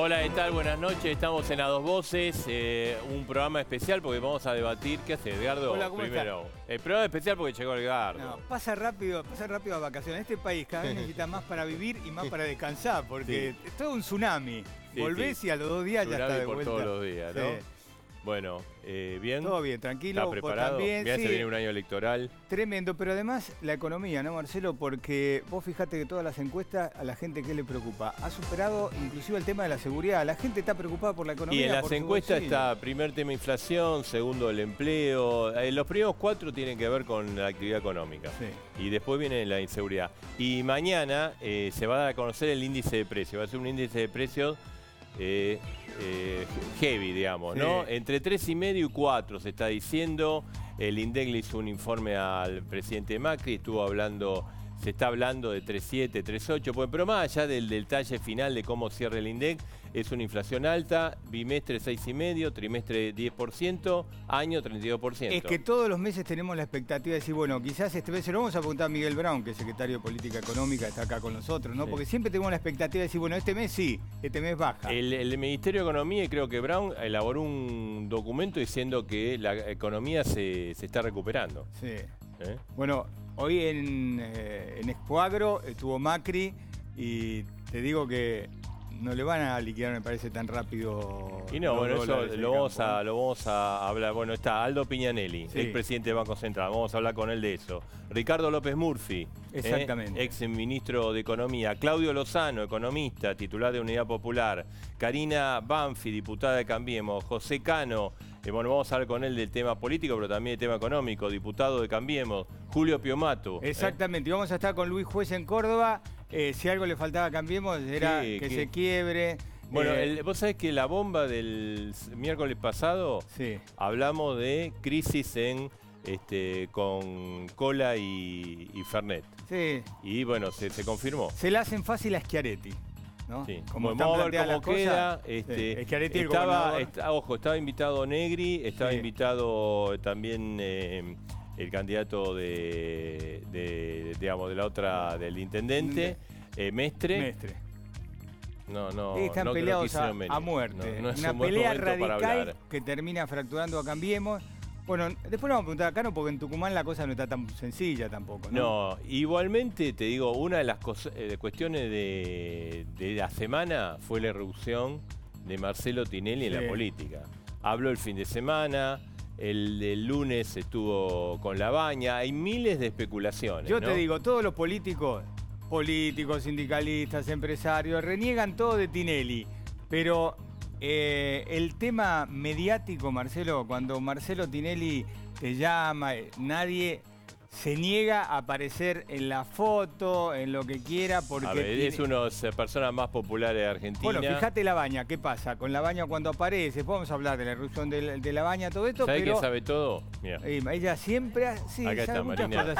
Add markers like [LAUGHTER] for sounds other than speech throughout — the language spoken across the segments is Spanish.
Hola, ¿qué tal? Buenas noches. Estamos en A Dos Voces, eh, un programa especial porque vamos a debatir. ¿Qué hace Edgardo? Primero, el programa especial porque llegó Edgardo. No, pasa rápido, pasa rápido a vacaciones. Este país cada vez [LAUGHS] necesita más para vivir y más para descansar porque es todo un tsunami. Volvés y a los dos días ya está de por todos los días, ¿no? Bueno, eh, bien. Todo bien, tranquilo. ¿Está preparado? Bien, se viene un año electoral. Tremendo, pero además la economía, ¿no, Marcelo? Porque vos fijate que todas las encuestas a la gente ¿qué le preocupa. Ha superado inclusive el tema de la seguridad. La gente está preocupada por la economía. Y en las encuestas está primer tema inflación, segundo el empleo. Eh, los primeros cuatro tienen que ver con la actividad económica. Y después viene la inseguridad. Y mañana eh, se va a conocer el índice de precios. Va a ser un índice de precios eh, heavy, digamos, ¿no? Entre tres y medio y cuatro, se está diciendo. El INDEC le hizo un informe al presidente Macri, estuvo hablando se está hablando de 3,7, 3,8, pues, pero más allá del detalle final de cómo cierre el INDEC, es una inflación alta, bimestre 6,5, trimestre 10%, año 32%. Es que todos los meses tenemos la expectativa de decir, bueno, quizás este mes se lo vamos a apuntar a Miguel Brown, que es secretario de Política Económica, está acá con nosotros, ¿no? Porque siempre tenemos la expectativa de decir, bueno, este mes sí, este mes baja. El, Ministerio de Economía, y creo que Brown elaboró un documento diciendo que la economía se, se está recuperando. Sí. ¿Eh? Bueno, hoy eh, en, Escuagro estuvo Macri y te digo que no le van a liquidar, me parece, tan rápido. Y no, bueno, eso lo vamos, a, hablar. Bueno, está Aldo Piñanelli, el ex presidente Banco Central. Vamos a hablar con él de eso. Ricardo López Murphy, ¿eh? ex ministro de Economía. Claudio Lozano, economista, titular de Unidad Popular. Karina Banfi, diputada de Cambiemos. José Cano, bueno, vamos a hablar con él del tema político, pero también del tema económico. Diputado de Cambiemos, Julio Piomato. ¿eh? Exactamente, y vamos a estar con Luis Juez en Córdoba. Eh, si algo le faltaba a Cambiemos era que se quiebre. Bueno, eh, vos sabés que la bomba del miércoles pasado hablamos de crisis en este, con cola y, Fernet. Sí. Y bueno, se, se confirmó. Se la hacen fácil a Schiaretti. Como vamos a como cómo queda. estaba, invitado Negri, estaba invitado eh, también eh, el candidato de, digamos, de la otra, del intendente, eh, Mestre. Mestre. No, no. Están peleados a, a, muerte. Una pelea radical que termina fracturando a Cambiemos. Bueno, después nos vamos a preguntar a Cano porque en Tucumán la cosa no está tan sencilla tampoco. No, no igualmente te digo, una de las eh, cuestiones de, la semana fue la erupción de Marcelo Tinelli en la política. Habló el fin de semana, el, lunes estuvo con la baña, hay miles de especulaciones. Yo te digo, todos los políticos, políticos, sindicalistas, empresarios, reniegan todo de Tinelli, pero eh, el tema mediático, Marcelo, cuando Marcelo Tinelli te llama, eh, nadie se niega a aparecer en la foto, en lo que quiera, porque... A ver, es una de las eh, personas más populares de Argentina. Bueno, fíjate la baña, ¿qué pasa? Con la baña cuando aparece, podemos pues hablar de la erupción de, la baña, todo esto, ¿Sabés pero... sabe todo? Eh, ella siempre... Ha... Sí, Acá está, Marina.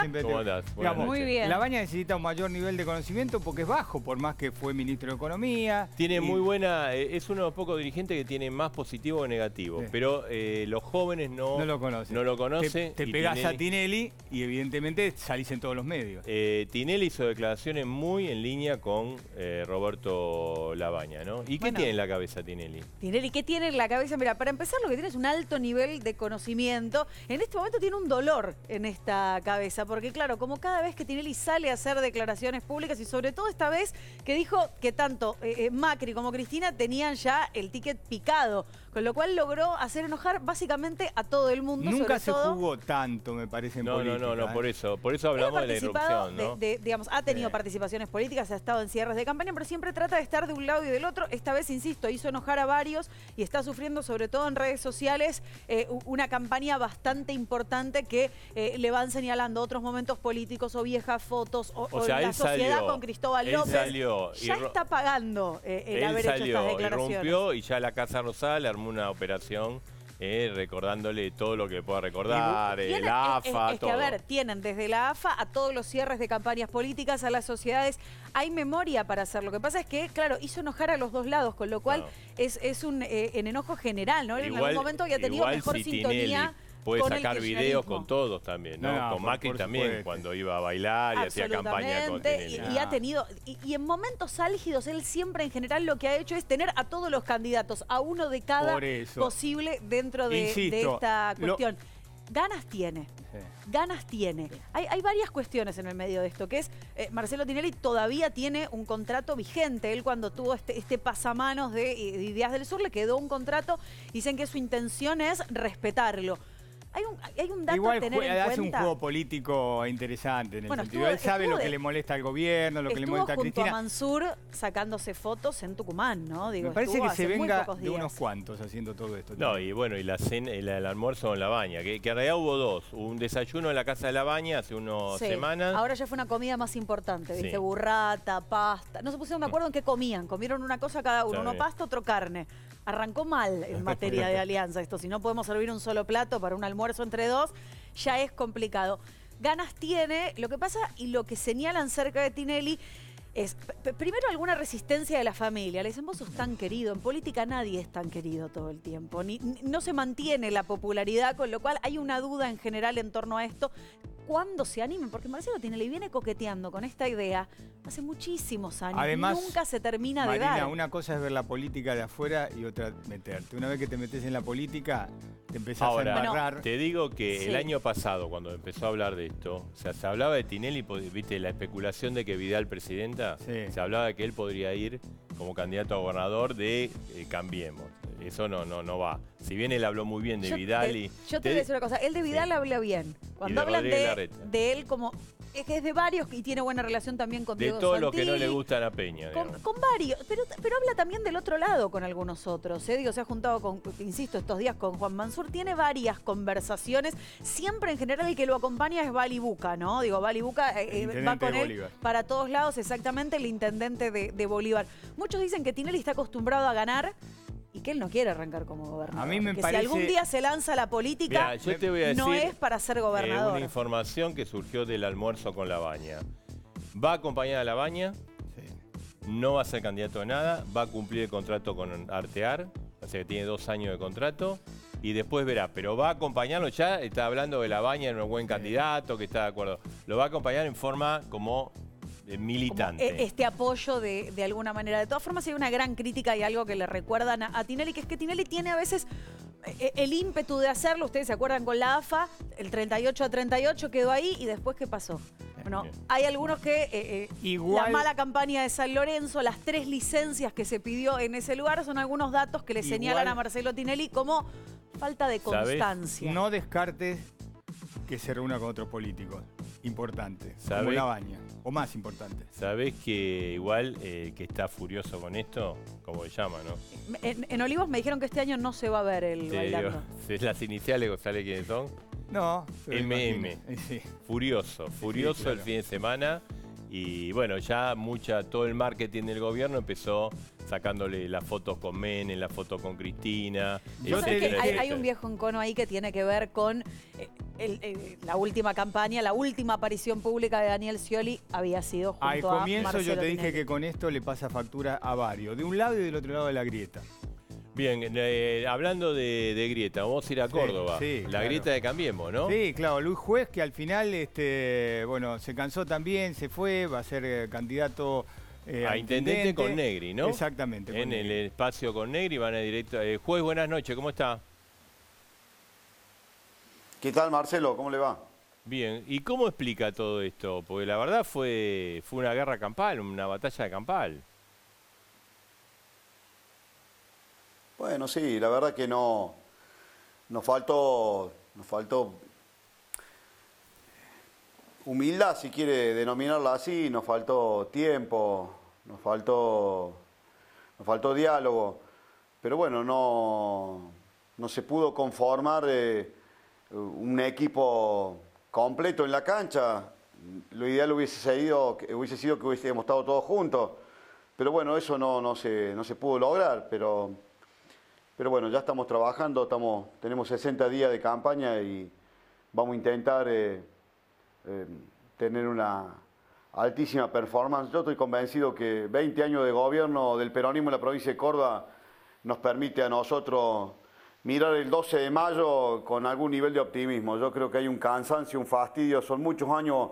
Muy bien. La baña necesita un mayor nivel de conocimiento porque es bajo, por más que fue ministro de Economía. Tiene muy buena... Eh, es uno de los pocos dirigentes que tiene más positivo que negativo, pero los jóvenes no... No lo conocen. No Te, pegas a Tinelli y evidentemente evidentemente salís en todos los medios. Eh, Tinelli hizo declaraciones muy en línea con eh, Roberto Labaña, ¿no? ¿Y qué tiene en la cabeza Tinelli? Tinelli, ¿qué tiene en la cabeza? Mira, para empezar lo que tiene es un alto nivel de conocimiento. En este momento tiene un dolor en esta cabeza, porque claro, como cada vez que Tinelli sale a hacer declaraciones públicas y sobre todo esta vez que dijo que tanto eh, Macri como Cristina tenían ya el ticket picado con lo cual logró hacer enojar básicamente a todo el mundo. Nunca se jugó tanto, me parece, no, No, no, no, ¿eh? por eso, por eso hablamos de la irrupción. digamos, ha tenido participaciones políticas, ha estado en cierres de campaña, pero siempre trata de estar de un lado y del otro. Esta vez, insisto, hizo enojar a varios y está sufriendo, sobre todo en redes sociales, eh, una campaña bastante importante que eh, le van señalando otros momentos políticos o viejas fotos o, la sociedad con Cristóbal López. ya está pagando el haber hecho estas declaraciones. rompió y ya la Casa Rosada una operación eh, recordándole todo lo que pueda recordar, el AFA, es, Que, a ver, tienen desde la AFA a todos los cierres de campañas políticas, a las sociedades, hay memoria para hacer. Lo que pasa es que, claro, hizo enojar a los dos lados, con lo cual es, es, un eh, en enojo general, ¿no? en algún momento había tenido mejor sintonía. Puede sacar videos con todos también, ¿no? con Macri también, cuando iba a bailar y hacía campaña con y, y ha tenido, y, en momentos álgidos, él siempre en general lo que ha hecho es tener a todos los candidatos, a uno de cada posible dentro de, esta cuestión. Ganas tiene, ganas tiene. Hay, varias cuestiones en el medio de esto, que es, eh, Marcelo Tinelli todavía tiene un contrato vigente. Él cuando tuvo este, este pasamanos de, eh, de Ideas del Sur le quedó un contrato. Dicen que su intención es respetarlo. Hay un, hay un dato Igual a tener hace un juego político interesante en el sentido. Él sabe lo que le molesta al gobierno, lo que le molesta a Cristina. junto a Mansur sacándose fotos en Tucumán, ¿no? Me parece que se venga de unos cuantos haciendo todo esto. No, y bueno, y la el, almuerzo en La Baña, que, que, en realidad hubo dos. un desayuno en la casa de La Baña hace unas semanas. Ahora ya fue una comida más importante, ¿viste? Burrata, pasta. No se pusieron de acuerdo en qué comían. Comieron una cosa cada uno, uno pasta, otro carne. Arrancó mal en materia de [LAUGHS] alianza esto, si no podemos servir un solo plato para un almuerzo o entre dos, ya es complicado. Ganas tiene, lo que pasa y lo que señalan cerca de Tinelli es, primero, alguna resistencia de la familia. Le dicen, vos sos tan querido. En política nadie es tan querido todo el tiempo. Ni, no se mantiene la popularidad, con lo cual hay una duda en general en torno a esto cuándo se animen, porque Marcelo tiene, le viene coqueteando con esta idea hace muchísimos años. Y nunca se termina de dar. una cosa es ver la política de afuera y otra meterte. Una vez que te metes en la política, te empezás a embarrar. te digo que el año pasado, cuando empezó a hablar de esto, sea, se hablaba de Tinelli, viste, la especulación de que Vidal presidenta, se hablaba de que él podría ir como candidato a gobernador de eh, Cambiemos. Eso no, no, no va. Si bien él habló muy bien de Vidal y. Yo te voy a decir una cosa, él de Vidal habla bien. Cuando hablan de, de, él como. Es es de varios y tiene buena relación también con De todos los que no le gustan a Peña. Con, varios, pero, habla también del otro lado con algunos otros. ¿eh? Digo, se ha juntado con, insisto, estos días con Juan Mansur. Tiene varias conversaciones. Siempre en general el que lo acompaña es Bali Buca, ¿no? Digo, Bali eh, eh, va con él para todos lados, exactamente el intendente de, de Bolívar. Muchos dicen que Tinelli está acostumbrado a ganar que él no quiere arrancar como gobernador. que Si algún día se lanza la política, no es para ser eh, gobernador. una información que surgió del almuerzo con la baña. Va a acompañar a la baña, no va a ser candidato de nada, va a cumplir el contrato con Artear, o sea que tiene dos años de contrato y después verá. Pero va a acompañarlo, ya está hablando de la baña, en un buen candidato, que está de acuerdo. Lo va a acompañar en forma como eh, militante. este apoyo de, alguna manera. De todas formas, hay una gran crítica y algo que le recuerdan a, Tinelli, que es que Tinelli tiene a veces eh, eh, el ímpetu de hacerlo. Ustedes se acuerdan con la AFA, el 38 a 38 quedó ahí y después, ¿qué pasó? Bueno, hay algunos que Igual... la mala campaña de San Lorenzo, las tres licencias que se pidió en ese lugar, son algunos datos que le señalan a Marcelo Tinelli como falta de constancia. No descarte que se reúna con otros políticos importante, como la baña, o más importante. sabes que igual eh, que está furioso con esto, como se llama, ¿no? En, Olivos me dijeron que este año no se va a ver el bailando. [LAUGHS] ¿Es ¿Las iniciales, ¿sale quiénes son? No. MM. [LAUGHS] Furioso, furioso el fin de semana. Y bueno, ya mucha, todo el marketing del gobierno empezó sacándole las fotos con Menem, las fotos con Cristina. Yo que hay, un viejo encono ahí que tiene que ver con eh, eh, la última campaña, la última aparición pública de Daniel Scioli había sido junto Al comienzo yo te dije que con esto le pasa factura a varios, de un lado y del otro lado de la grieta. Bien, eh, hablando de, grieta, vamos a ir a Córdoba. la grieta de Cambiemos, ¿no? Sí, claro, Luis Juez, que al final, este, bueno, se cansó también, se fue, va a ser eh, candidato a intendente, intendente, con Negri, ¿no? Exactamente. En el espacio con Negri van a directo. Juez, buenas noches, ¿cómo está? ¿Qué tal, Marcelo? ¿Cómo le va? Bien, ¿y cómo explica todo esto? Porque la verdad fue, fue una guerra campal, una batalla de campal. Bueno, sí, la verdad que no. Nos faltó. Nos faltó. Humildad, si quiere denominarla así, nos faltó tiempo, nos faltó. Nos faltó diálogo. Pero bueno, no. No se pudo conformar. Eh, eh, un equipo completo en la cancha. Lo ideal hubiese sido, hubiese sido que hubiésemos estado todos juntos. Pero bueno, eso no, no, se, no se pudo lograr. Pero, pero bueno, ya estamos trabajando, tenemos 60 días de campaña y vamos a intentar eh, eh, tener una altísima performance. Yo estoy convencido que 20 años de gobierno del peronismo en la provincia de Córdoba nos permite a nosotros mirar el 12 de mayo con algún nivel de optimismo. Yo creo que hay un cansancio, un fastidio, son muchos años,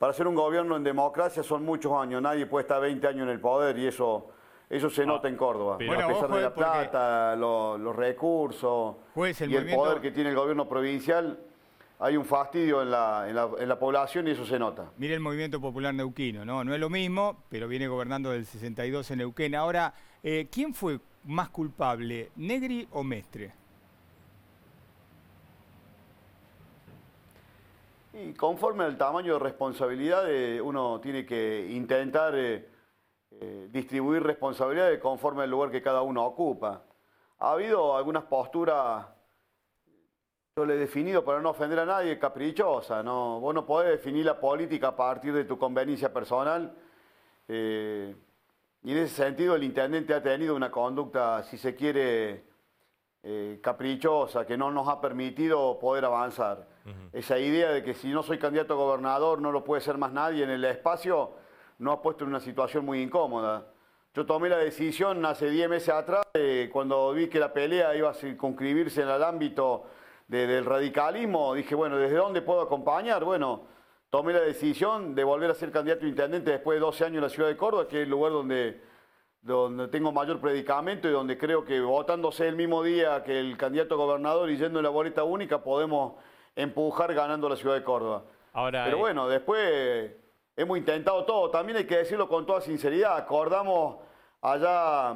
para hacer un gobierno en democracia son muchos años, nadie puede estar 20 años en el poder y eso, eso se ah, nota en Córdoba, a pesar de la plata, los, recursos el y el poder que tiene el gobierno provincial. Hay un fastidio en la, en, la, población y eso se nota. Mire el movimiento popular neuquino, ¿no? No es lo mismo, pero viene gobernando del 62 en Neuquén. Ahora, eh, ¿quién fue más culpable, Negri o Mestre? Y conforme al tamaño de responsabilidad, uno tiene que intentar eh, eh, distribuir responsabilidades conforme al lugar que cada uno ocupa. Ha habido algunas posturas, yo le he definido para no ofender a nadie, caprichosa. ¿no? Vos no podés definir la política a partir de tu conveniencia personal. Eh, y en ese sentido el intendente ha tenido una conducta, si se quiere, eh, caprichosa que no nos ha permitido poder avanzar. Esa idea de que si no soy candidato a gobernador no lo puede ser más nadie en el espacio nos ha puesto en una situación muy incómoda. Yo tomé la decisión hace 10 meses atrás, cuando vi que la pelea iba a circunscribirse en el ámbito del radicalismo, dije, bueno, ¿desde dónde puedo acompañar? Bueno, tomé la decisión de volver a ser candidato a intendente después de 12 años en la ciudad de Córdoba, que es el lugar donde donde tengo mayor predicamento y donde creo que votándose el mismo día que el candidato gobernador y yendo en la boleta única podemos empujar ganando la ciudad de Córdoba. Pero eh, bueno, después hemos intentado todo. También hay que decirlo con toda sinceridad. Acordamos allá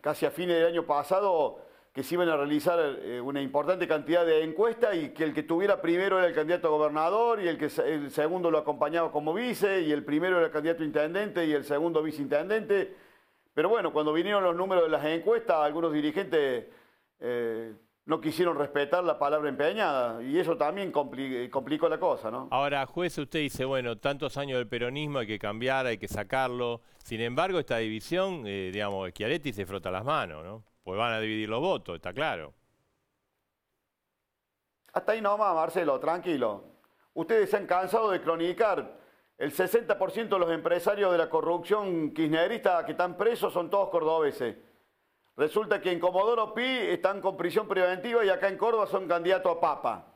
casi a fines del año pasado que se iban a realizar eh, una importante cantidad de encuestas y que el que tuviera primero era el candidato gobernador y el que el segundo lo acompañaba como vice y el primero era el candidato intendente y el segundo viceintendente pero bueno, cuando vinieron los números de las encuestas, algunos dirigentes eh, no quisieron respetar la palabra empeñada y eso también complicó la cosa, ¿no? Ahora, juez, usted dice, bueno, tantos años del peronismo hay que cambiar, hay que sacarlo. Sin embargo, esta división, eh, digamos, Schiaretti se frota las manos, ¿no? Pues van a dividir los votos, está claro. Hasta ahí nomás, Marcelo, tranquilo. Ustedes se han cansado de cronicar el 60% de los empresarios de la corrupción kirchnerista que están presos son todos cordobeses. Resulta que en Comodoro Pi están con prisión preventiva y acá en Córdoba son candidatos a papa.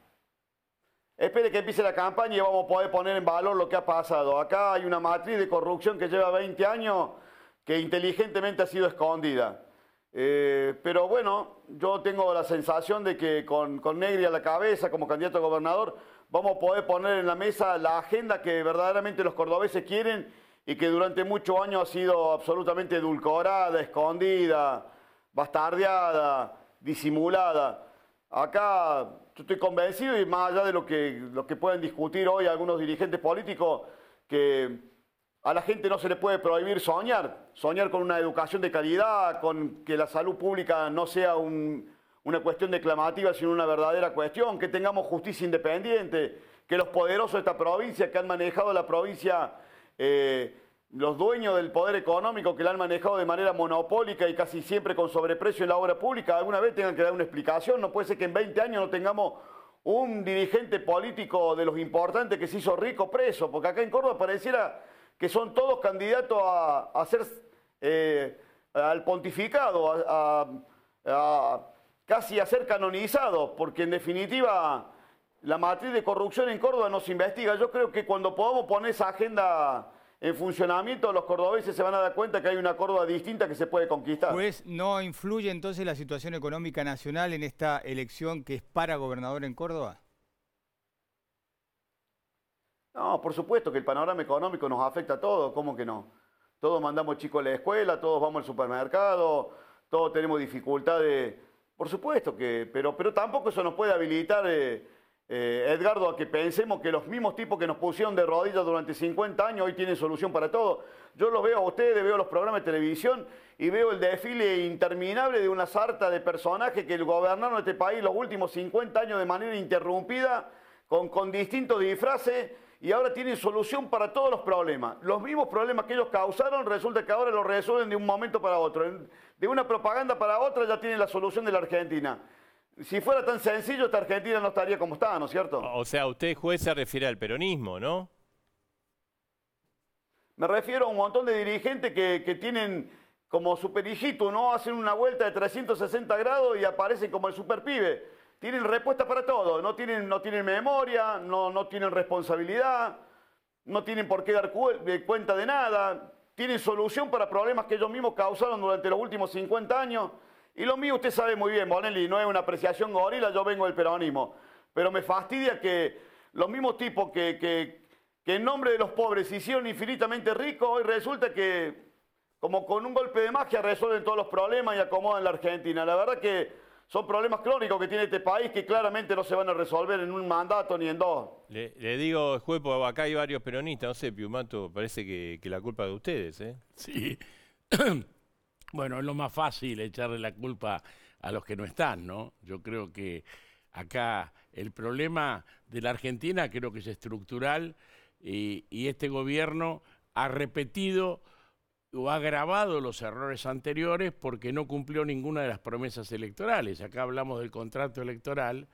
Espere que empiece la campaña y vamos a poder poner en valor lo que ha pasado. Acá hay una matriz de corrupción que lleva 20 años que inteligentemente ha sido escondida. Eh, pero bueno, yo tengo la sensación de que con, con Negri a la cabeza como candidato a gobernador, vamos a poder poner en la mesa la agenda que verdaderamente los cordobeses quieren y que durante muchos años ha sido absolutamente edulcorada, escondida, bastardeada, disimulada. Acá estoy convencido y más allá de lo que, lo que pueden discutir hoy algunos dirigentes políticos, que a la gente no se le puede prohibir soñar, soñar con una educación de calidad, con que la salud pública no sea un, una cuestión declamativa, sino una verdadera cuestión, que tengamos justicia independiente, que los poderosos de esta provincia, que han manejado la provincia, eh, los dueños del poder económico, que la han manejado de manera monopólica y casi siempre con sobreprecio en la obra pública, alguna vez tengan que dar una explicación. No puede ser que en 20 años no tengamos un dirigente político de los importantes que se hizo rico preso, porque acá en Córdoba pareciera que son todos candidatos a, ser eh, al pontificado, a casi a ser canonizado, porque en definitiva la matriz de corrupción en Córdoba no se investiga. Yo creo que cuando podamos poner esa agenda en funcionamiento, los cordobeses se van a dar cuenta que hay una Córdoba distinta que se puede conquistar. Pues no influye entonces la situación económica nacional en esta elección que es para gobernador en Córdoba. No, por supuesto que el panorama económico nos afecta a todos, ¿cómo que no? Todos mandamos chicos a la escuela, todos vamos al supermercado, todos tenemos dificultades por supuesto que, pero, pero tampoco eso nos puede habilitar, eh, eh, Edgardo, a que pensemos que los mismos tipos que nos pusieron de rodillas durante 50 años hoy tienen solución para todo. Yo los veo a ustedes, veo los programas de televisión y veo el desfile interminable de una sarta de personajes que gobernaron este país los últimos 50 años de manera interrumpida, con, con distintos disfraces y ahora tienen solución para todos los problemas. Los mismos problemas que ellos causaron, resulta que ahora los resuelven de un momento para otro. De una propaganda para otra ya tienen la solución de la Argentina. Si fuera tan sencillo, esta Argentina no estaría como está, ¿no es cierto? O sea, usted, juez, se refiere al peronismo, ¿no? Me refiero a un montón de dirigentes que, tienen como hijito, ¿no? Hacen una vuelta de 360 grados y aparecen como el superpibe tienen respuesta para todo, no tienen, no tienen memoria, no, no tienen responsabilidad, no tienen por qué dar eh, cuenta de nada, tienen solución para problemas que ellos mismos causaron durante los últimos 50 años. Y lo mío usted sabe muy bien, Bonelli, no es una apreciación gorila, yo vengo del peronismo. Pero me fastidia que los mismos tipos que, que, que en nombre de los pobres se hicieron infinitamente ricos, hoy resulta que como con un golpe de magia resuelven todos los problemas y acomodan la Argentina. La verdad que son problemas crónicos que tiene este país que claramente no se van a resolver en un mandato ni en dos. Le, digo, juez, acá hay varios peronistas, no sé, Piumato, parece que, la culpa de ustedes, ¿eh? Sí. [CLEARS THROAT] bueno, es lo más fácil echarle la culpa a los que no están, ¿no? Yo creo que acá el problema de la Argentina creo que es estructural eh, y este gobierno ha repetido o ha agravado los errores anteriores porque no cumplió ninguna de las promesas electorales. Acá hablamos del contrato electoral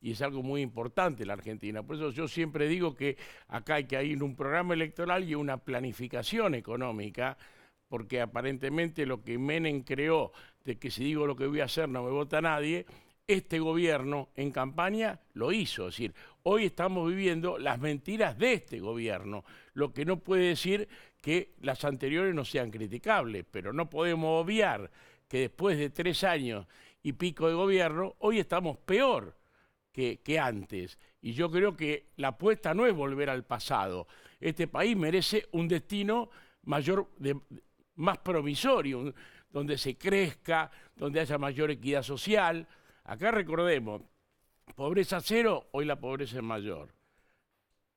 y es algo muy importante en la Argentina. Por eso yo siempre digo que acá hay que ir un programa electoral y una planificación económica, porque aparentemente lo que Menem creó de que si digo lo que voy a hacer no me vota nadie, este gobierno en campaña lo hizo. Es decir, hoy estamos viviendo las mentiras de este gobierno, lo que no puede decir que las anteriores no sean criticables, pero no podemos obviar que después de tres años y pico de gobierno, hoy estamos peor que, antes. Y yo creo que la apuesta no es volver al pasado. Este país merece un destino mayor, más promisorio, donde se crezca, donde haya mayor equidad social. Acá recordemos, pobreza cero, hoy la pobreza es mayor.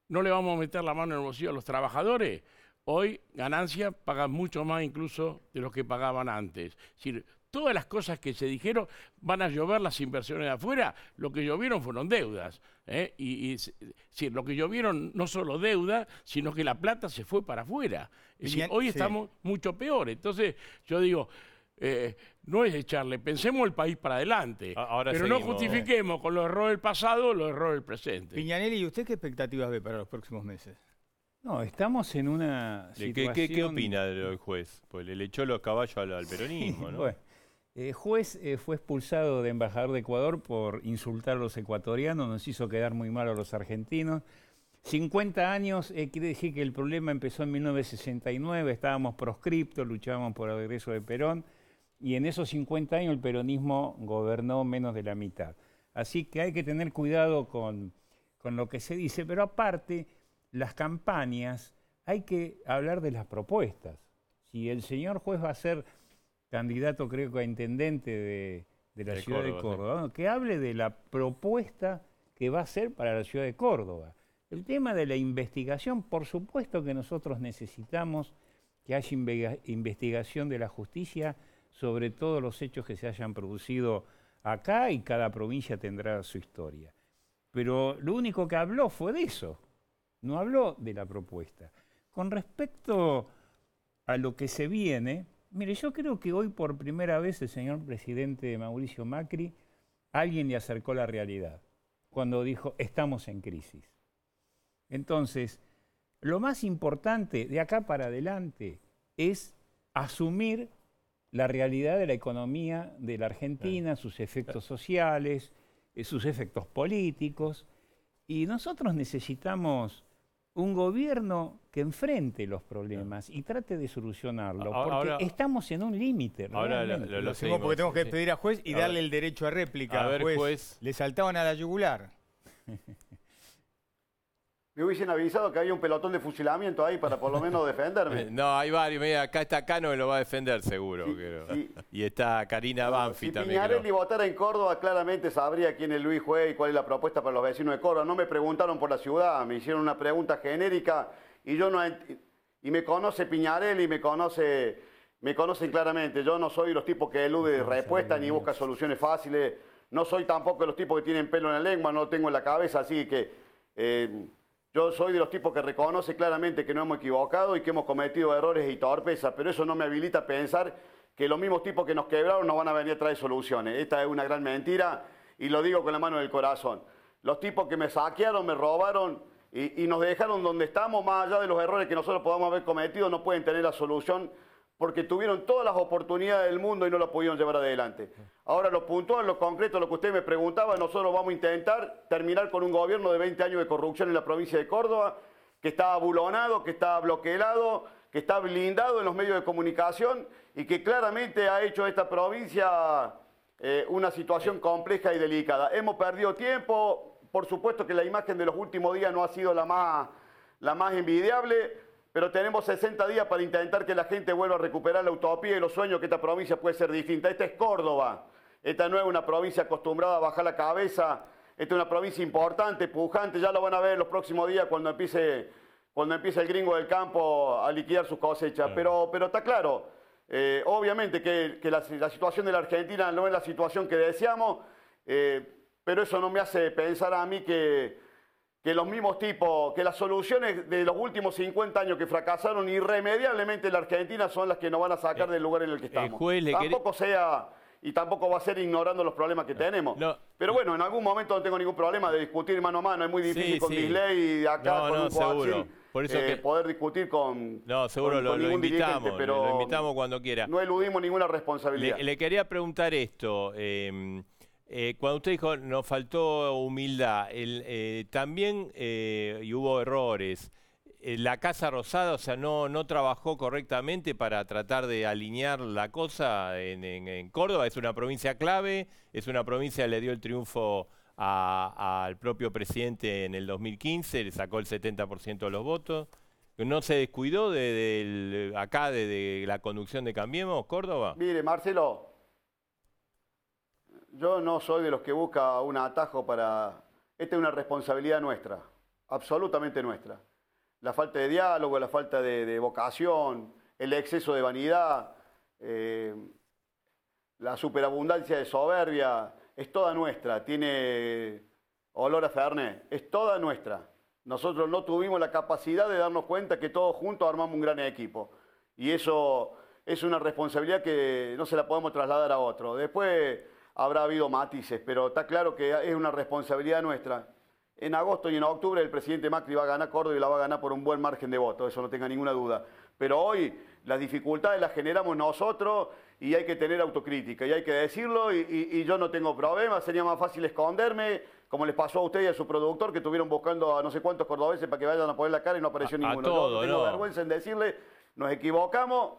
¿No le vamos a meter la mano en el bolsillo a los trabajadores? Hoy ganancia pagan mucho más incluso de lo que pagaban antes. Es decir, todas las cosas que se dijeron van a llover las inversiones de afuera. Lo que llovieron fueron deudas. ¿eh? Y, lo que llovieron no solo deuda, sino que la plata se fue para afuera. hoy estamos mucho peor. Entonces, yo digo, eh, no es echarle, pensemos el país para adelante, pero no justifiquemos con los errores del pasado los errores del presente. Piñanelli, ¿y usted qué expectativas ve para los próximos meses? No, estamos en una situación... ¿Qué, opina del juez? Pues le, echó los caballos al, [LAUGHS] peronismo, ¿no? Bueno, eh, juez eh, fue expulsado de embajador de Ecuador por insultar a los ecuatorianos, nos hizo quedar muy mal a los argentinos. 50 años, eh, quiere que el problema empezó en 1969, estábamos proscriptos, luchábamos por el regreso de Perón, y en esos 50 años el peronismo gobernó menos de la mitad. Así que hay que tener cuidado con, con lo que se dice, pero aparte las campañas, hay que hablar de las propuestas. Si el señor juez va a ser candidato, creo que a intendente de, la ciudad de Córdoba, que hable de la propuesta que va a ser para la ciudad de Córdoba. El tema de la investigación, por supuesto que nosotros necesitamos que haya investigación de la justicia sobre todos los hechos que se hayan producido acá y cada provincia tendrá su historia. Pero lo único que habló fue de eso no habló de la propuesta. Con respecto a lo que se viene, mire, yo creo que hoy por primera vez el señor presidente Mauricio Macri, alguien le acercó la realidad cuando dijo, estamos en crisis. Entonces, lo más importante de acá para adelante es asumir la realidad de la economía de la Argentina, sus efectos sociales, eh, sus efectos políticos. Y nosotros necesitamos un gobierno que enfrente los problemas y trate de solucionarlo, porque estamos en un límite. Ahora lo, hacemos porque tenemos que pedir a juez y darle el derecho a réplica. A ver, Le saltaban a la yugular. [LAUGHS] me hubiesen avisado que había un pelotón de fusilamiento ahí para por lo menos [LAUGHS] defenderme. Eh, no, hay varios. acá está Cano y lo va a defender seguro. Y está Karina Banfi también. Si Piñarelli votara en Córdoba, claramente sabría quién es Luis Juez y cuál es la propuesta para los vecinos de Córdoba. No me preguntaron por la ciudad, me hicieron una pregunta genérica y yo no. Y me conoce Piñarelli, me conoce. Me conocen claramente. Yo no soy los tipos que elude respuestas ni busca soluciones fáciles. No soy tampoco los tipos que tienen pelo en la lengua, no lo tengo en la cabeza, así que. Eh, yo soy de los tipos que reconoce claramente que no hemos equivocado y que hemos cometido errores y torpezas, pero eso no me habilita a pensar que los mismos tipos que nos quebraron no van a venir a traer soluciones. Esta es una gran mentira y lo digo con la mano del corazón. Los tipos que me saquearon, me robaron y, y nos dejaron donde estamos, más allá de los errores que nosotros podamos haber cometido, no pueden tener la solución porque tuvieron todas las oportunidades del mundo y no lo pudieron llevar adelante. Ahora, lo puntual, lo concreto, lo que usted me preguntaba, nosotros vamos a intentar terminar con un gobierno de 20 años de corrupción en la provincia de Córdoba, que está abulonado, que está bloqueado, que está blindado en los medios de comunicación y que claramente ha hecho esta provincia eh, una situación compleja y delicada. Hemos perdido tiempo, por supuesto que la imagen de los últimos días no ha sido la más, la más envidiable, pero tenemos 60 días para intentar que la gente vuelva a recuperar la utopía y los sueños que esta provincia puede ser distinta. Esta es Córdoba, esta no es una provincia acostumbrada a bajar la cabeza, esta es una provincia importante, pujante, ya lo van a ver los próximos días cuando empiece, cuando empiece el gringo del campo a liquidar sus cosechas, pero, está claro, eh, obviamente que, la, situación de la Argentina no es la situación que deseamos, eh, pero eso no me hace pensar a mí que que los mismos tipos, que las soluciones de los últimos 50 años que fracasaron irremediablemente en la Argentina son las que nos van a sacar eh, del lugar en el que eh, estamos. tampoco sea y tampoco va a ser ignorando los problemas que tenemos. Pero bueno, en algún momento no tengo ningún problema de discutir mano a mano, es muy difícil con Disley y acá con un seguro. Por eso eh, que... poder discutir con. No, seguro lo, invitamos. Pero lo invitamos cuando quiera. No eludimos ninguna responsabilidad. Le, quería preguntar esto. Em, eh, cuando usted dijo, nos faltó humildad, eh, también, eh, y hubo errores, la Casa Rosada, o sea, no, no trabajó correctamente para tratar de alinear la cosa en, Córdoba, es una provincia clave, es una provincia que le dio el triunfo al propio presidente en el 2015, le sacó el 70% de los votos. ¿No se descuidó de, acá de, de la conducción de Cambiemos, Córdoba? Mire, Marcelo, yo no soy de los que busca un atajo para... Esta es una responsabilidad nuestra, absolutamente nuestra. La falta de diálogo, la falta de, vocación, el exceso de vanidad, eh, la superabundancia de soberbia, es toda nuestra, tiene olor a Fernet, es toda nuestra. Nosotros no tuvimos la capacidad de darnos cuenta que todos juntos armamos un gran equipo. Y eso es una responsabilidad que no se la podemos trasladar a otro. Después habrá habido matices, pero está claro que es una responsabilidad nuestra. En agosto y en octubre el presidente Macri va a ganar Córdoba y la va a ganar por un buen margen de votos, eso no tenga ninguna duda. Pero hoy las dificultades las generamos nosotros y hay que tener autocrítica y hay que decirlo y, yo no tengo problema, sería más fácil esconderme, como les pasó a usted y a su productor que estuvieron buscando a no sé cuántos cordobeses para que vayan a poner la cara y no apareció ninguno. A no, no tengo vergüenza en decirle, nos equivocamos,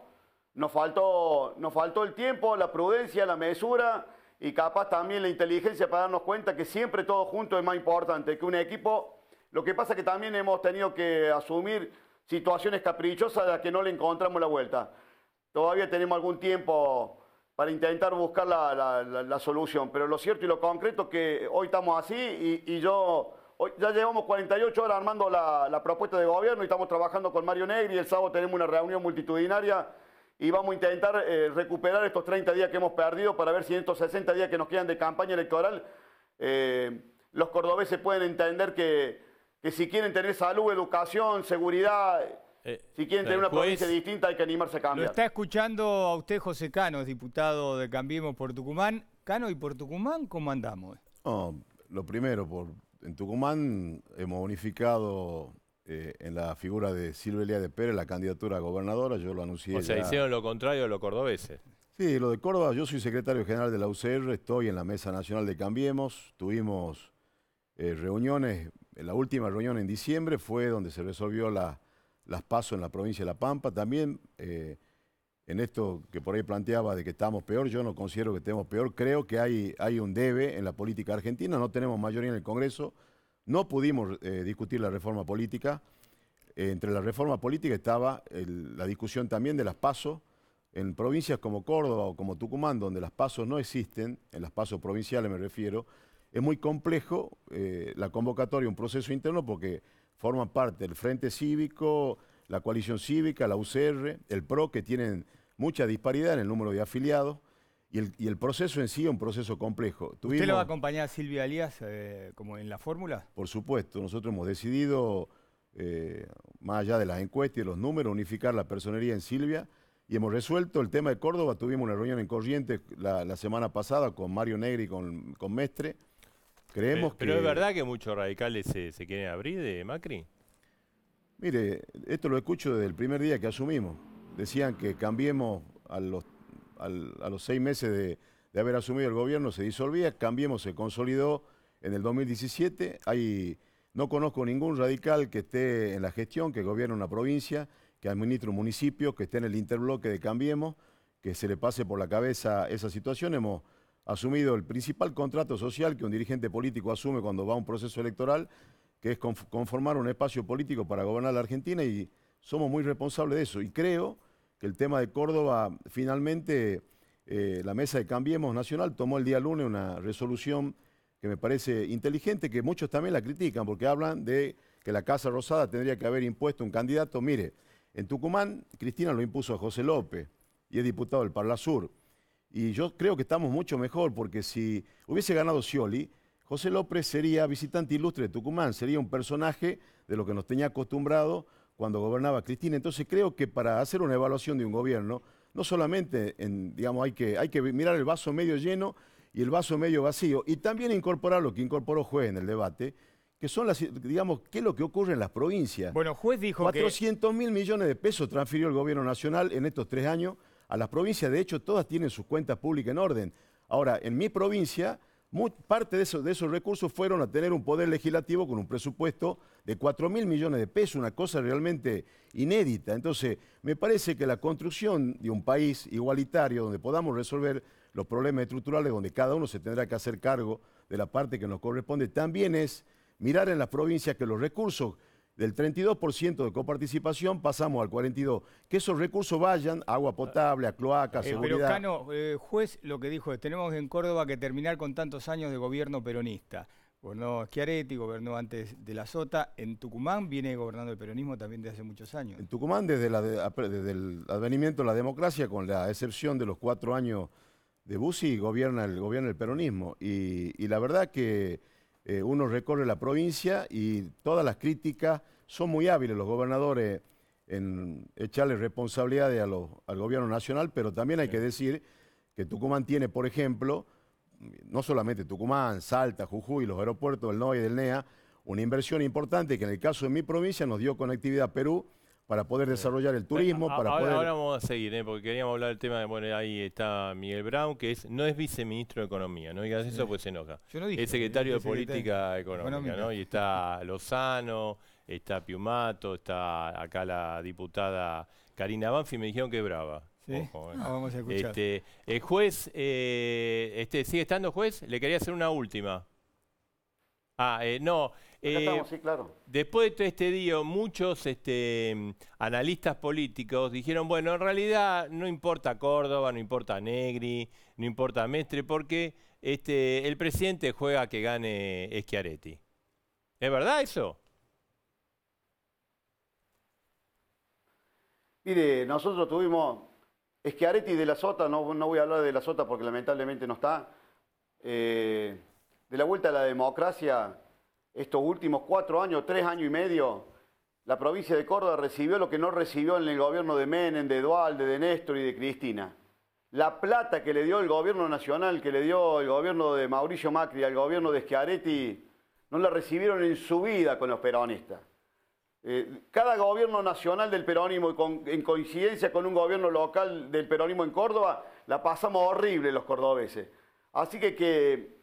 nos faltó, nos faltó el tiempo, la prudencia, la mesura y capaz también la inteligencia para darnos cuenta que siempre todo junto es más importante que un equipo. Lo que pasa es que también hemos tenido que asumir situaciones caprichosas a las que no le encontramos la vuelta. Todavía tenemos algún tiempo para intentar buscar la, la, solución, pero lo cierto y lo concreto es que hoy estamos así y, y yo, hoy ya llevamos 48 horas armando la, propuesta de gobierno y estamos trabajando con Mario Negri, el sábado tenemos una reunión multitudinaria y vamos a intentar eh, recuperar estos 30 días que hemos perdido para ver si en estos 60 días que nos quedan de campaña electoral eh, los cordobeses pueden entender que, que, si quieren tener salud, educación, seguridad, eh, si quieren tener una provincia distinta hay que animarse a cambiar. Lo está escuchando a usted José Cano, diputado de Cambiemos por Tucumán. Cano, ¿y por Tucumán cómo andamos? lo primero, por, en Tucumán hemos unificado... Eh, en la figura de Silvia Silvelia de Pérez la candidatura a gobernadora, yo lo anuncié. O sea, hicieron lo contrario de los cordobeses. Sí, lo de Córdoba, yo soy secretario general de la UCR, estoy en la Mesa Nacional de Cambiemos, tuvimos eh, reuniones, la última reunión en diciembre fue donde se resolvió las pasos en la provincia de La Pampa, también eh, en esto que por ahí planteaba de que estamos peor, yo no considero que estemos peor, creo que hay, hay un debe en la política argentina, no tenemos mayoría en el Congreso, no pudimos eh, discutir la reforma política. entre la reforma política estaba la discusión también de las pasos en provincias como Córdoba o como Tucumán, donde las pasos no existen, en las pasos provinciales me refiero, es muy complejo eh, la convocatoria, un proceso interno, porque forman parte del Frente Cívico, la Coalición Cívica, la UCR, el PRO, que tienen mucha disparidad en el número de afiliados. Y el, proceso en sí es un proceso complejo. ¿Usted lo va a acompañar a Silvia Alías eh, como en la fórmula? Por supuesto, nosotros hemos decidido, eh, más allá de las encuestas y los números, unificar la personería en Silvia y hemos resuelto el tema de Córdoba. Tuvimos una reunión en Corrientes la, semana pasada con Mario Negri y con, con Mestre. Creemos pero, es verdad que muchos radicales se, se quieren abrir de Macri. Mire, esto lo escucho desde el primer día que asumimos. Decían que cambiemos a los a los seis meses de, haber asumido el gobierno se disolvía, Cambiemos se consolidó en el 2017. Hay, no conozco ningún radical que esté en la gestión, que gobierne una provincia, que administre un municipio, que esté en el interbloque de Cambiemos, que se le pase por la cabeza esa situación. Hemos asumido el principal contrato social que un dirigente político asume cuando va a un proceso electoral, que es conformar un espacio político para gobernar la Argentina y somos muy responsables de eso. Y creo que el tema de Córdoba, finalmente eh, la mesa de Cambiemos Nacional tomó el día lunes una resolución que me parece inteligente, que muchos también la critican porque hablan de que la Casa Rosada tendría que haber impuesto un candidato. Mire, en Tucumán Cristina lo impuso a José López y es diputado del Parla Sur. Y yo creo que estamos mucho mejor porque si hubiese ganado Scioli, José López sería visitante ilustre de Tucumán, sería un personaje de lo que nos tenía acostumbrado cuando gobernaba Cristina. Entonces creo que para hacer una evaluación de un gobierno, no solamente digamos, hay que, hay que mirar el vaso medio lleno y el vaso medio vacío, y también incorporar lo que incorporó Juez en el debate, que son las, digamos, qué es lo que ocurre en las provincias. Bueno, Juez dijo 400 mil millones de pesos transfirió el gobierno nacional en estos tres años a las provincias. De hecho, todas tienen sus cuentas públicas en orden. Ahora, en mi provincia parte de, de esos recursos fueron a tener un poder legislativo con un presupuesto de 4 mil millones de pesos, una cosa realmente inédita. Entonces, me parece que la construcción de un país igualitario donde podamos resolver los problemas estructurales, donde cada uno se tendrá que hacer cargo de la parte que nos corresponde, también es mirar en las provincias que los recursos del 32% de coparticipación pasamos al 42%. Que esos recursos vayan, agua potable, a cloacas, eh, seguridad. Pero Cano, eh, juez, lo que dijo es, tenemos en Córdoba que terminar con tantos años de gobierno peronista. Gobernó Schiaretti, gobernó antes de la Sota. En Tucumán viene gobernando el peronismo también desde hace muchos años. En Tucumán, desde, el advenimiento de la democracia, con la excepción de los cuatro años de Bussi, gobierna el, peronismo. y la verdad que eh, uno recorre la provincia y todas las críticas son muy hábiles los gobernadores en echarle responsabilidades al gobierno nacional, pero también hay que decir que Tucumán tiene, por ejemplo, no solamente Tucumán, Salta, Jujuy, los aeropuertos del Noy y del NEA, una inversión importante que en el caso de mi provincia nos dio conectividad a Perú, para poder eh, desarrollar el eh, turismo, ah, para ahora, poder... Ahora vamos a seguir, ¿eh? porque queríamos hablar del tema de, bueno, ahí está Miguel Brown, que es, no es viceministro de Economía, no digas eso pues se enoja. es secretario de Política Económica, ¿no? Y está [LAUGHS] Lozano, está Piumato, está acá la diputada Karina Banfi, me dijeron que es brava. Ojo, ah, vamos a escuchar. Este, el juez, este, ¿sigue estando juez? Le quería hacer una última. Ah, eh, no, eh, claro. Después de todo este día, muchos este, analistas políticos dijeron, bueno, en realidad no importa Córdoba, no importa Negri, no importa Mestre, porque este, el presidente juega que gane Schiaretti. ¿Es verdad eso? Mire, nosotros tuvimos Schiaretti de la Sota, no, voy a hablar de la Sota porque lamentablemente no está, eh, de la vuelta a la democracia estos últimos cuatro años, tres años y medio, la provincia de Córdoba recibió lo que no recibió en el gobierno de Menem, de Dualde, de Néstor y de Cristina. La plata que le dio el gobierno nacional, que le dio el gobierno de Mauricio Macri, al gobierno de Schiaretti, no la recibieron en su vida con los peronistas. Eh, cada gobierno nacional del peronismo, en coincidencia con un gobierno local del peronismo en Córdoba, la pasamos horrible los cordobeses. Así que que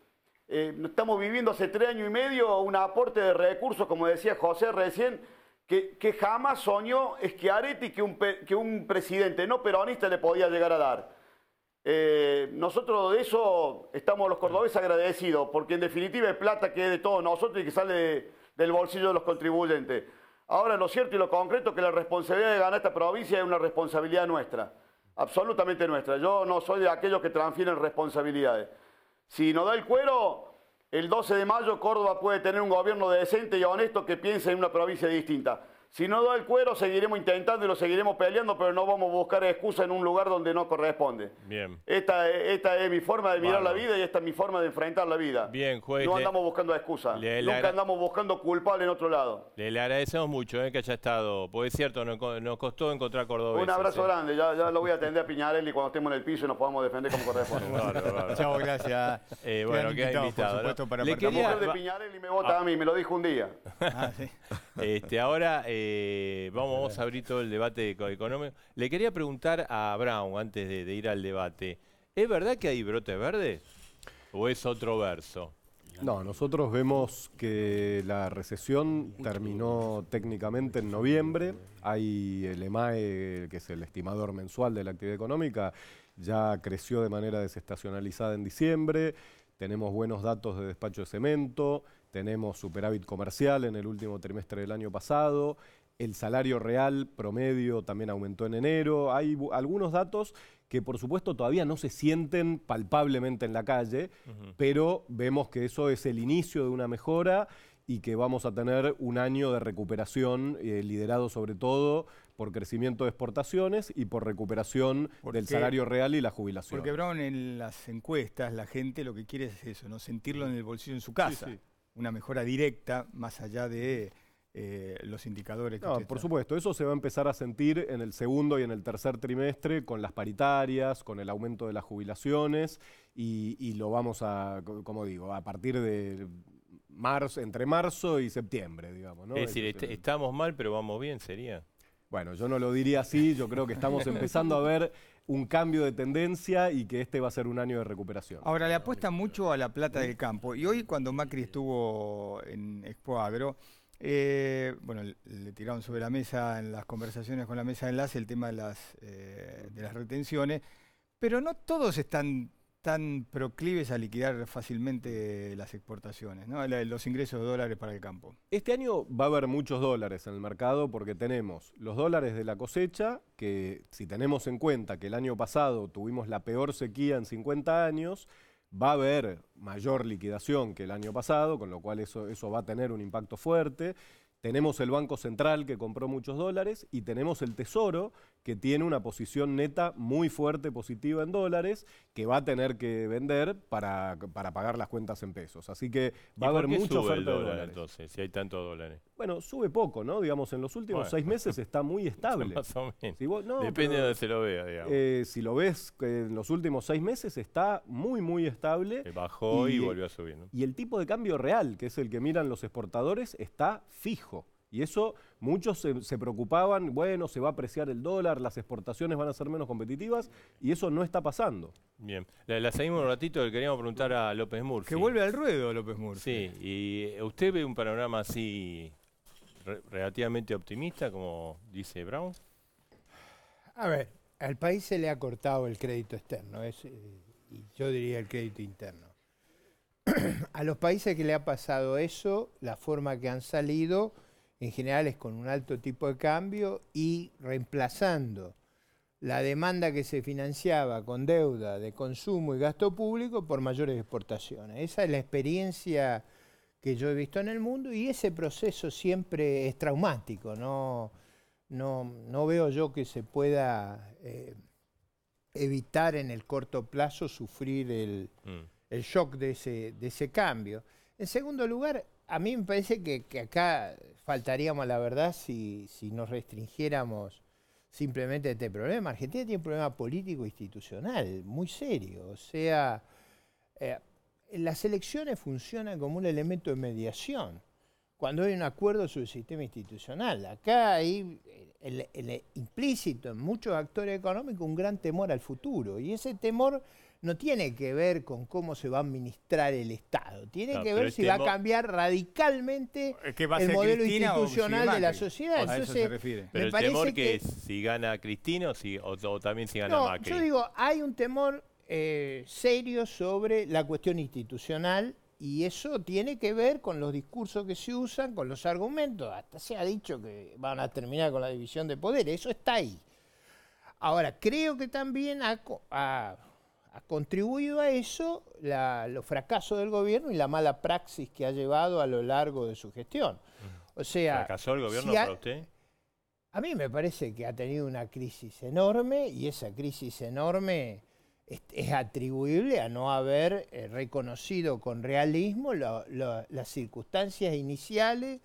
eh, estamos viviendo hace tres años y medio un aporte de recursos, como decía José recién, que, jamás soñó Schiaretti que un, que un presidente no peronista le podía llegar a dar. Eh, nosotros de eso estamos los cordobeses agradecidos, porque en definitiva es plata que es de todos nosotros y que sale del bolsillo de los contribuyentes. Ahora lo cierto y lo concreto es que la responsabilidad de ganar esta provincia es una responsabilidad nuestra, absolutamente nuestra. Yo no soy de aquellos que transfieren responsabilidades. Si no da el cuero, el 12 de mayo Córdoba puede tener un gobierno decente y honesto que piense en una provincia distinta. Si no da el cuero, seguiremos intentando y lo seguiremos peleando, pero no vamos a buscar excusa en un lugar donde no corresponde. Bien. Esta, esta es mi forma de mirar la vida y esta es mi forma de enfrentar la vida. Bien, juez. No andamos buscando excusas. Nunca andamos buscando culpable en otro lado. Le, agradecemos mucho eh, que haya estado, Pues es cierto, nos, costó encontrar cordobeses. Un abrazo grande, ya, lo voy a atender a Piñarelli cuando estemos en el piso nos podamos defender como corresponde. [LAUGHS] muchas Chao, gracias. Eh, bueno, ha invitado, por supuesto, de Piñarelli me vota ah. a mí, me lo dijo un día. Ah, sí. Este, ahora eh, eh, vamos a abrir todo el debate económico. Le quería preguntar a Brown, antes de, de ir al debate, ¿es verdad que hay brote verde? ¿O es otro verso? No, nosotros vemos que la recesión terminó técnicamente en noviembre. Hay el EMAE, e, que es el estimador mensual de la actividad económica, ya creció de manera desestacionalizada en diciembre. Tenemos buenos datos de despacho de cemento, tenemos superávit comercial en el último trimestre del año pasado, el salario real promedio también aumentó en enero, hay algunos datos que por supuesto todavía no se sienten palpablemente en la calle, pero vemos que eso es el inicio de una mejora y que vamos a tener un año de recuperación eh, liderado sobre todo por crecimiento de exportaciones y por recuperación del salario real y la jubilación. Porque Brown en las encuestas la gente lo que quiere es eso, no sentirlo en el bolsillo en su casa una mejora directa más allá de eh, los indicadores. Que no, por supuesto, eso se va a empezar a sentir en el segundo y en el tercer trimestre con las paritarias, con el aumento de las jubilaciones y, lo vamos a, como digo, a partir de marzo, entre marzo y septiembre, digamos. Es decir, estamos mal, pero vamos bien, sería. Bueno, yo no lo diría así, yo creo que estamos empezando a ver un cambio de tendencia y que este va a ser un año de recuperación. Ahora, le apuesta mucho a la plata del campo. Y hoy, cuando Macri estuvo en Expo Agro, eh, bueno, le tiraron sobre la mesa en las conversaciones con la mesa de enlace el tema de las, eh, de las retenciones, pero no todos están ¿Están proclives a liquidar fácilmente las exportaciones, ¿no? los ingresos de dólares para el campo. Este año va a haber muchos dólares en el mercado porque tenemos los dólares de la cosecha, que si tenemos en cuenta que el año pasado tuvimos la peor sequía en 50 años, va a haber mayor liquidación que el año pasado, con lo cual eso, eso va a tener un impacto fuerte. Tenemos el Banco Central que compró muchos dólares y tenemos el Tesoro que tiene una posición neta muy fuerte positiva en dólares que va a tener que vender para, pagar las cuentas en pesos. Así que va a haber mucho oferta el dólar, Entonces, si hay tantos dólares. Bueno, sube poco, ¿no? Digamos, en los últimos seis meses está muy [LAUGHS] estable. Más o menos. Depende de donde se lo vea, digamos. Eh, si lo ves eh, en los últimos seis meses está muy, muy estable. Eh, bajó y volvió a subir, ¿no? Y el tipo de cambio real, que es el que miran los exportadores, está fijo. Y eso muchos se, preocupaban, bueno, se va a apreciar el dólar, las exportaciones van a ser menos competitivas y eso no está pasando. Bien, la, seguimos un ratito, le queríamos preguntar a López Murphy. Que vuelve al ruedo López Murphy. Sí, y eh, usted ve un panorama así relativamente optimista, como dice Brown. A ver, al país se le ha cortado el crédito externo, es, eh, y yo diría el crédito interno. [CLEARS THROAT] a los países que le ha pasado eso, la forma que han salido en general es con un alto tipo de cambio y reemplazando la demanda que se financiaba con deuda de consumo y gasto público por mayores exportaciones. Esa es la experiencia que yo he visto en el mundo y ese proceso siempre es traumático, no, no, veo yo que se pueda eh, evitar en el corto plazo sufrir mm. el, shock de ese, de ese cambio. En segundo lugar, a mí me parece que, acá faltaríamos la verdad si, nos restringiéramos simplemente a este problema. Argentina tiene un problema político institucional muy serio. O sea, eh, las elecciones funcionan como un elemento de mediación cuando hay un acuerdo sobre el sistema institucional. Acá hay el, implícito en muchos actores económicos un gran temor al futuro y ese temor no tiene que ver con cómo se va a administrar el Estado, tiene que ver si va a cambiar radicalmente el modelo institucional de la sociedad. A se refiere. Pero temor que, si gana Cristina o, también si gana no, Yo digo, hay un temor eh, serio sobre la cuestión institucional y eso tiene que ver con los discursos que se usan, con los argumentos. Hasta se ha dicho que van a terminar con la división de poderes, eso está ahí. Ahora, creo que también a ha contribuido a eso la, los fracasos del gobierno y la mala praxis que ha llevado a lo largo de su gestión. O sea, ¿Fracasó el gobierno para usted? A mí me parece que ha tenido una crisis enorme y esa crisis enorme es, atribuible a no haber eh, reconocido con realismo las circunstancias iniciales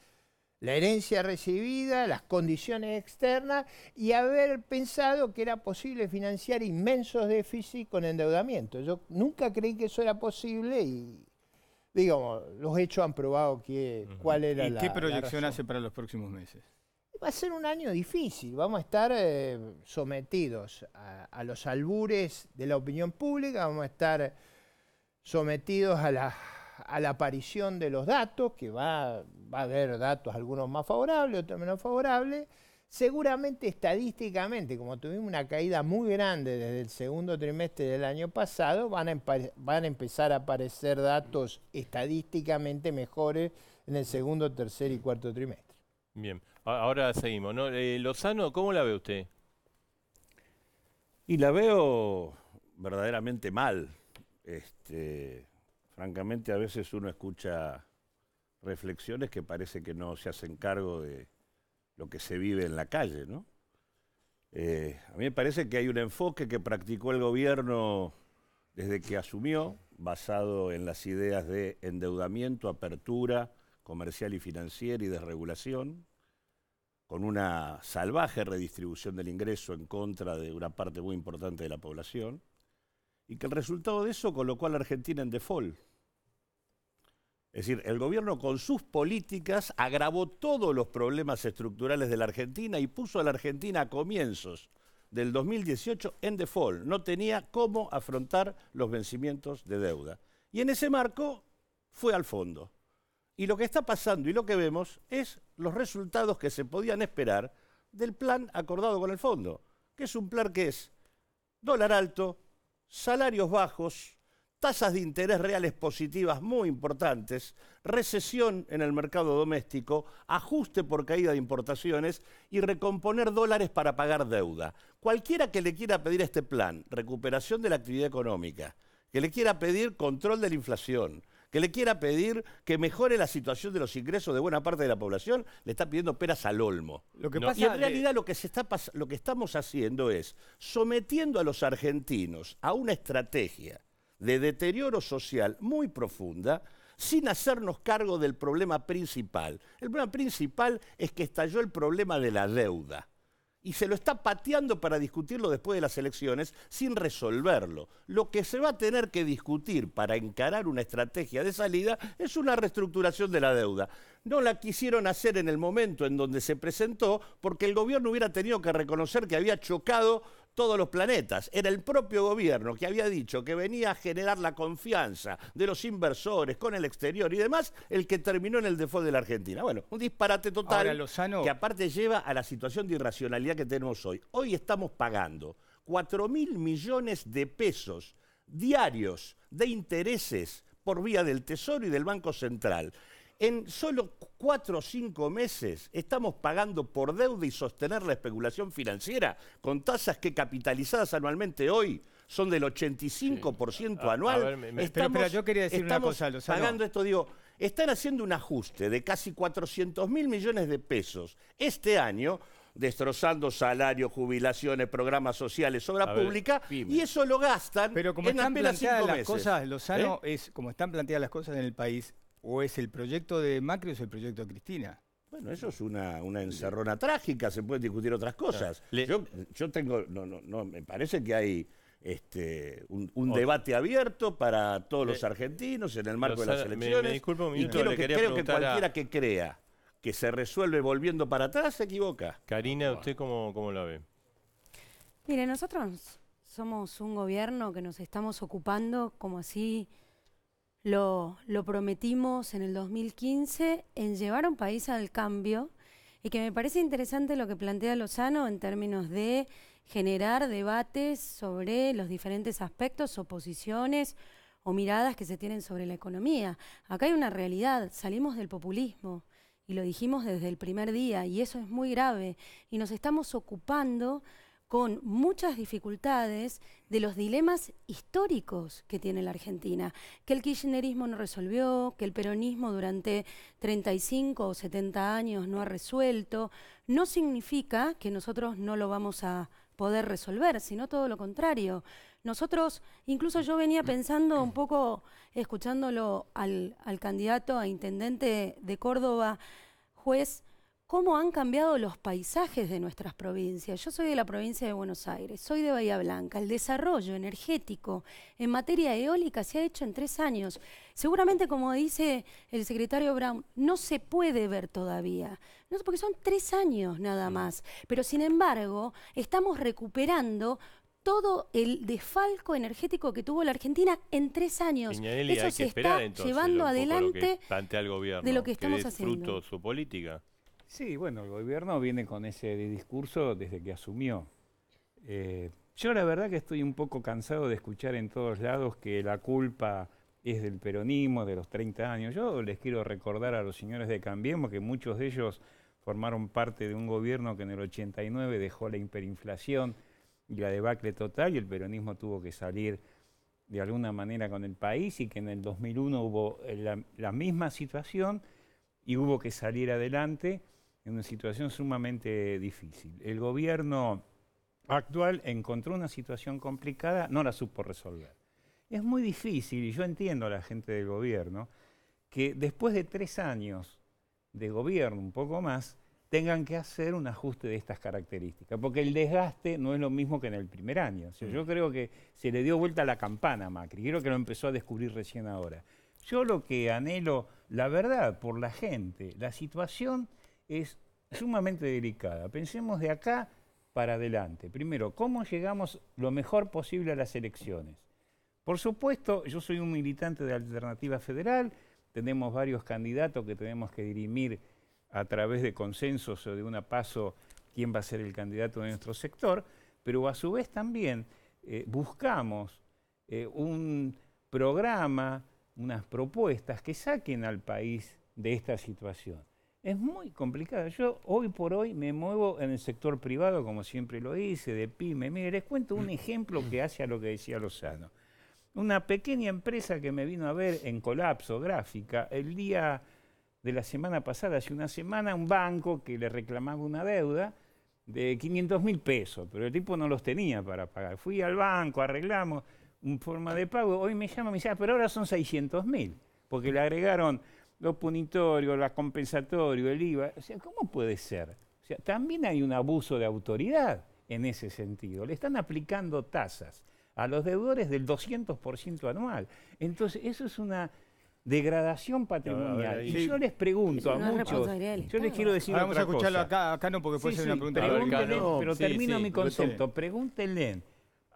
la herencia recibida, las condiciones externas y haber pensado que era posible financiar inmensos déficits con endeudamiento. Yo nunca creí que eso era posible y, digamos, los hechos han probado que, cuál era la. ¿Y qué proyección hace para los próximos meses? Va a ser un año difícil, vamos a estar eh, sometidos a, los albures de la opinión pública, vamos a estar sometidos a la, a la aparición de los datos, que va va a haber datos, algunos más favorables, otros menos favorables. Seguramente estadísticamente, como tuvimos una caída muy grande desde el segundo trimestre del año pasado, van a, van a empezar a aparecer datos estadísticamente mejores en el segundo, tercer y cuarto trimestre. Bien, ahora seguimos. Eh, Lozano, ¿cómo la ve usted? Y la veo verdaderamente mal. Este, francamente, a veces uno escucha reflexiones que parece que no se hacen cargo de lo que se vive en la calle, ¿no? Eh, a mí me parece que hay un enfoque que practicó el gobierno desde que asumió, basado en las ideas de endeudamiento, apertura comercial y financiera y desregulación, con una salvaje redistribución del ingreso en contra de una parte muy importante de la población, y que el resultado de eso colocó a la Argentina en default es decir, el gobierno con sus políticas agravó todos los problemas estructurales de la Argentina y puso a la Argentina a comienzos del 2018 en default. No tenía cómo afrontar los vencimientos de deuda. Y en ese marco fue al fondo. Y lo que está pasando y lo que vemos es los resultados que se podían esperar del plan acordado con el fondo, que es un plan que es dólar alto, salarios bajos, tasas de interés reales positivas muy importantes, recesión en el mercado doméstico, ajuste por caída de importaciones y recomponer dólares para pagar deuda. Cualquiera que le quiera pedir este plan, recuperación de la actividad económica, que le quiera pedir control de la inflación, que le quiera pedir que mejore la situación de los ingresos de buena parte de la población, le está pidiendo peras al olmo. Lo que pasa y en realidad lo que, se está lo que estamos haciendo es sometiendo a los argentinos a una estrategia de deterioro social muy profunda sin hacernos cargo del problema principal. El problema principal es que estalló el problema de la deuda y se lo está pateando para discutirlo después de las elecciones sin resolverlo. Lo que se va a tener que discutir para encarar una estrategia de salida es una reestructuración de la deuda. No la quisieron hacer en el momento en donde se presentó porque el gobierno hubiera tenido que reconocer que había chocado todos los planetas. Era el propio gobierno que había dicho que venía a generar la confianza de los inversores con el exterior y demás, el que terminó en el default de la Argentina. Bueno, un disparate total que aparte lleva a la situación de irracionalidad que tenemos hoy. Hoy estamos pagando 4 mil millones de pesos diarios de intereses por vía del Tesoro y del Banco Central. En solo cuatro o cinco meses estamos pagando por deuda y sostener la especulación financiera con tasas que capitalizadas anualmente hoy son del 85% anual. yo quería decir una cosa, Lozano. Pagando esto, digo, están haciendo un ajuste de casi 400 mil millones de pesos este año destrozando salarios, jubilaciones, programas sociales, obra pública, y eso lo gastan en apenas meses. Lozano, ¿Eh? es como están planteadas las cosas en el país, ¿O es el proyecto de Macri o es el proyecto de Cristina? Bueno, eso es una, una encerrona trágica, se pueden discutir otras cosas. Yo, yo, tengo, no, no, no, me parece que hay este, un, debate abierto para todos los argentinos en el marco de las elecciones. y que, creo que cualquiera que crea que se resuelve volviendo para atrás se equivoca. Karina, ¿usted cómo, cómo la ve? Mire, nosotros somos un gobierno que nos estamos ocupando como así lo, prometimos en el 2015 en llevar a un país al cambio y que me parece interesante lo que plantea Lozano en términos de generar debates sobre los diferentes aspectos o posiciones o miradas que se tienen sobre la economía. Acá hay una realidad, salimos del populismo y lo dijimos desde el primer día y eso es muy grave y nos estamos ocupando con muchas dificultades de los dilemas históricos que tiene la Argentina, que el kirchnerismo no resolvió, que el peronismo durante 35 o 70 años no ha resuelto, no significa que nosotros no lo vamos a poder resolver, sino todo lo contrario. Nosotros, incluso yo venía pensando un poco, escuchándolo al, al candidato a intendente de Córdoba, juez, cómo han cambiado los paisajes de nuestras provincias. Yo soy de la provincia de Buenos Aires, soy de Bahía Blanca. El desarrollo energético en materia eólica se ha hecho en tres años. Seguramente, como dice el secretario Brown, no se puede ver todavía, no, porque son tres años nada mm. más. Pero, sin embargo, estamos recuperando todo el desfalco energético que tuvo la Argentina en tres años. Eso se está entonces, llevando adelante lo el gobierno, de lo que estamos haciendo. su política. Sí, bueno, el gobierno viene con ese discurso desde que asumió. Eh, yo la verdad que estoy un poco cansado de escuchar en todos lados que la culpa es del peronismo, de los 30 años. Yo les quiero recordar a los señores de Cambiemos que muchos de ellos formaron parte de un gobierno que en el 89 dejó la hiperinflación y la debacle total y el peronismo tuvo que salir de alguna manera con el país y que en el 2001 hubo eh, la misma situación y hubo que salir adelante en una situación sumamente difícil. El gobierno actual encontró una situación complicada, no la supo resolver. Es muy difícil, y yo entiendo a la gente del gobierno, que después de tres años de gobierno, un poco más, tengan que hacer un ajuste de estas características, porque el desgaste no es lo mismo que en el primer año. yo mm. creo que se le dio vuelta la campana a Macri, creo que lo empezó a descubrir recién ahora. Yo lo que anhelo, la verdad, por la gente, la situación es sumamente delicada. Pensemos de acá para adelante. Primero, ¿cómo llegamos lo mejor posible a las elecciones? Por supuesto, yo soy un militante de Alternativa Federal, tenemos varios candidatos que tenemos que dirimir a través de consensos o de un paso quién va a ser el candidato de nuestro sector, pero a su vez también eh, buscamos eh, un programa, unas propuestas que saquen al país de esta situación. Es muy complicado. Yo hoy por hoy me muevo en el sector privado, como siempre lo hice, de pyme. Mire, les cuento un ejemplo que hace a lo que decía Lozano. Una pequeña empresa que me vino a ver en colapso gráfica el día de la semana pasada, hace una semana, un banco que le reclamaba una deuda de 500 mil pesos, pero el tipo no los tenía para pagar. Fui al banco, arreglamos un forma de pago. Hoy me llama y me dice, ah, pero ahora son 600 mil, porque le agregaron lo punitorio, la compensatorio, el IVA. O sea, ¿cómo puede ser? O sea, también hay un abuso de autoridad en ese sentido. Le están aplicando tasas a los deudores del 200% anual. Entonces, eso es una degradación patrimonial. y yo les pregunto a muchos, yo les quiero decir vamos a escucharlo acá, acá no porque puede ser una pregunta. pero termino mi concepto. Pregúntenle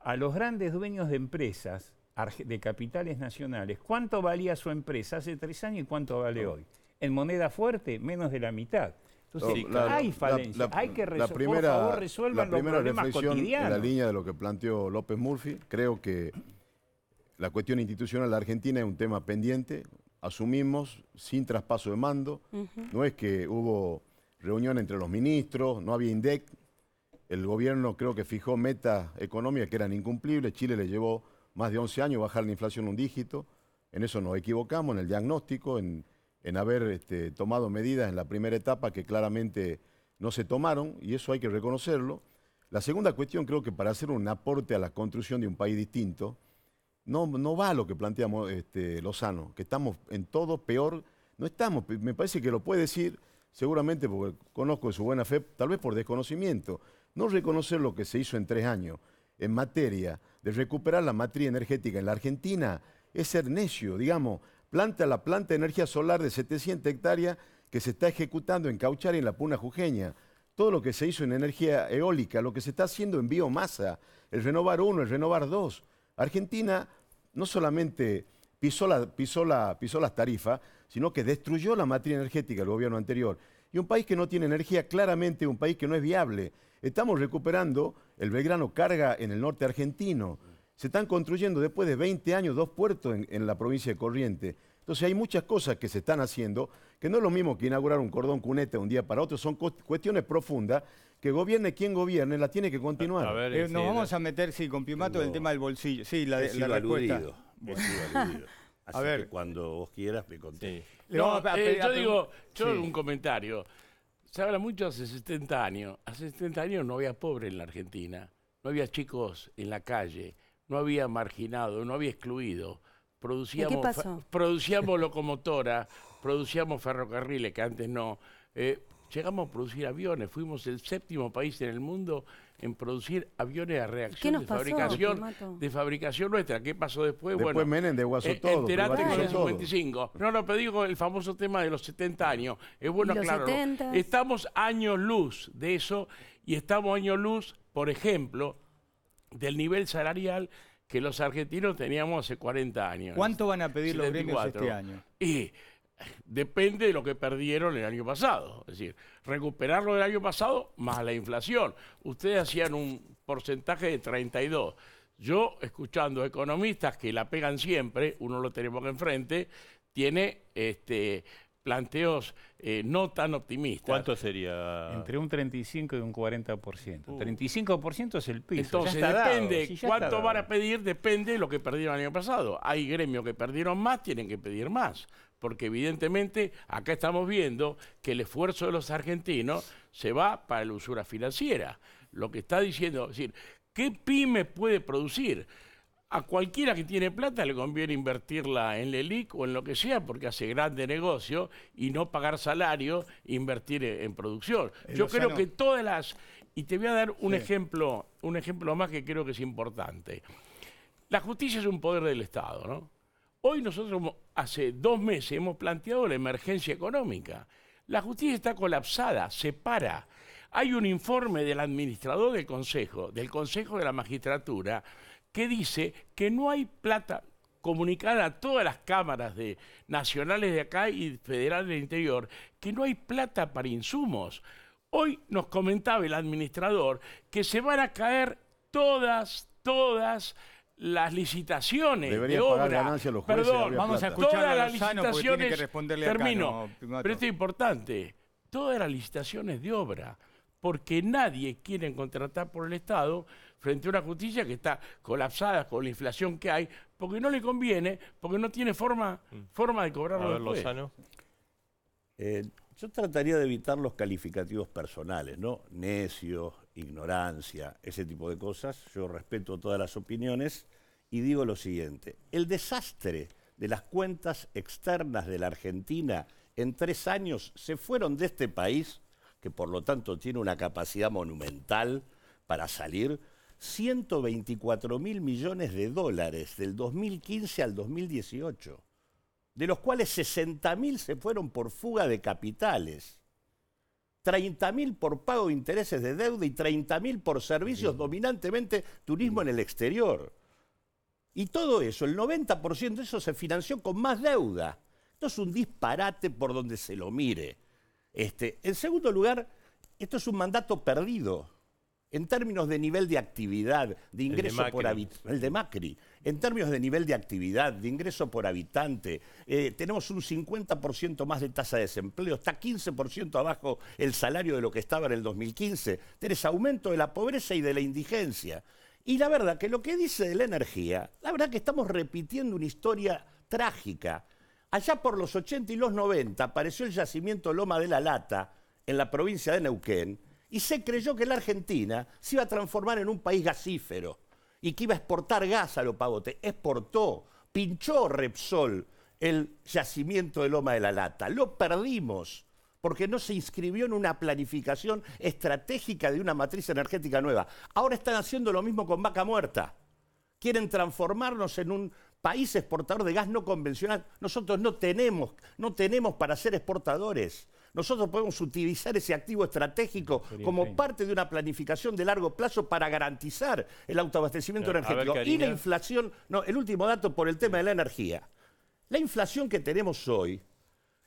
a los grandes dueños de empresas de capitales nacionales, cuánto valía su empresa hace tres años y cuánto vale hoy. En moneda fuerte, menos de la mitad. Entonces, hay falencia, hay que resolver, la primera los En la línea de lo que planteó López Murphy, creo que la cuestión institucional de la Argentina es un tema pendiente, asumimos sin traspaso de mando, no es que hubo reunión entre los ministros, no había INDEC, el gobierno creo que fijó metas económicas que eran incumplibles, Chile le llevó más de 11 años bajar la inflación un dígito. En eso nos equivocamos, en el diagnóstico, en, haber este, tomado medidas en la primera etapa que claramente no se tomaron y eso hay que reconocerlo. La segunda cuestión creo que para hacer un aporte a la construcción de un país distinto, no, va a lo que planteamos este, Lozano, que estamos en todo peor, no estamos, me parece que lo puede decir seguramente porque conozco de su buena fe, tal vez por desconocimiento, no reconocer lo que se hizo en tres años en materia de recuperar la materia energética en la Argentina es ser necio, digamos, planta la planta de energía solar de 700 hectáreas que se está ejecutando en Cauchari, en la Puna Jujeña. Todo lo que se hizo en energía eólica, lo que se está haciendo en biomasa, el Renovar 1, el Renovar 2. Argentina no solamente pisó, las tarifas, sino que destruyó la materia energética del gobierno anterior. Y un país que no tiene energía, claramente un país que no es viable. Estamos recuperando el Belgrano carga en el norte argentino. Se están construyendo después de 20 años dos puertos en, la provincia de Corrientes. Entonces hay muchas cosas que se están haciendo, que no es lo mismo que inaugurar un cordón cuneta un día para otro, son cuestiones profundas que gobierne quien gobierne, la tiene que continuar. Eh, nos vamos a meter, sí, con Pimato, en el tema del bolsillo. Sí, la, la respuesta. [LAUGHS] a ver. cuando vos quieras me conté. Eh, yo digo, yo hago un comentario se habla mucho hace 70 años. Hace 70 años no había pobre en la Argentina, no había chicos en la calle, no había marginado, no había excluido. Producíamos, qué pasó? producíamos locomotora, producíamos ferrocarriles que antes no. Eh, llegamos a producir aviones, fuimos el séptimo país en el mundo en producir aviones a reacción de fabricación, de fabricación nuestra. ¿Qué pasó después? Después bueno, Menem de eh, todo. con el 55. No, no, pero digo el famoso tema de los 70 años. Es bueno, claro. Estamos años luz de eso y estamos años luz, por ejemplo, del nivel salarial que los argentinos teníamos hace 40 años. ¿Cuánto van a pedir los gremios este año? Y depende de lo que perdieron el año pasado. Es decir, recuperarlo del año pasado más la inflación. Ustedes hacían un porcentaje de 32. Yo, escuchando economistas que la pegan siempre, uno lo tenemos enfrente, tiene este, planteos eh, no tan optimistas. ¿Cuánto sería? Entre un 35 y un 40%. 35% uh. es el piso. Entonces, depende cuánto van a pedir, depende de lo que perdieron el año pasado. Hay gremios que perdieron más, tienen que pedir más porque evidentemente acá estamos viendo que el esfuerzo de los argentinos se va para la usura financiera. Lo que está diciendo, es decir, ¿qué pyme puede producir? A cualquiera que tiene plata le conviene invertirla en Lelic o en lo que sea, porque hace grande negocio y no pagar salario, invertir e-, en producción. Yo creo que todas las. Y te voy a dar un ejemplo, un ejemplo más que creo que es importante. La justicia es un poder del Estado, ¿no? Hoy nosotros hace dos meses hemos planteado la emergencia económica. La justicia está colapsada, se para. Hay un informe del administrador del Consejo, del Consejo de la Magistratura, que dice que no hay plata comunicada a todas las cámaras de, nacionales de acá y federales del interior, que no hay plata para insumos. Hoy nos comentaba el administrador que se van a caer todas, todas las licitaciones de obra. Perdón, vamos a escuchar todas a las licitaciones. que responderle termino, acá, pero esto es importante. Todas las licitaciones de obra, porque nadie quiere contratar por el Estado frente a una justicia que está colapsada con la inflación que hay, porque no le conviene, porque no tiene forma, mm. forma de cobrar A ver, eh, yo trataría de evitar los calificativos personales, ¿no? Necios, ignorancia, ese tipo de cosas. Yo respeto todas las opiniones y digo lo siguiente, el desastre de las cuentas externas de la Argentina en tres años se fueron de este país, que por lo tanto tiene una capacidad monumental para salir, 124 mil millones de dólares del 2015 al 2018, de los cuales 60 mil se fueron por fuga de capitales. 30.000 por pago de intereses de deuda y 30.000 por servicios, dominantemente turismo en el exterior. Y todo eso, el 90% de eso se financió con más deuda. Esto es un disparate por donde se lo mire. Este, en segundo lugar, esto es un mandato perdido en términos de nivel de actividad, de ingreso por habitante, el de Macri, en términos de nivel de actividad, de ingreso por habitante, eh, tenemos un 50% más de tasa de desempleo, está 15% abajo el salario de lo que estaba en el 2015, tenés aumento de la pobreza y de la indigencia. Y la verdad que lo que dice de la energía, la verdad que estamos repitiendo una historia trágica. Allá por los 80 y los 90 apareció el yacimiento Loma de la Lata en la provincia de Neuquén, y se creyó que la Argentina se iba a transformar en un país gasífero y que iba a exportar gas a los pavotes. Exportó, pinchó Repsol el yacimiento de Loma de la Lata. Lo perdimos porque no se inscribió en una planificación estratégica de una matriz energética nueva. Ahora están haciendo lo mismo con vaca muerta. Quieren transformarnos en un país exportador de gas no convencional. Nosotros no tenemos, no tenemos para ser exportadores nosotros podemos utilizar ese activo estratégico como parte de una planificación de largo plazo para garantizar el autoabastecimiento energético. y la inflación, no, el último dato por el tema de la energía. La inflación que tenemos hoy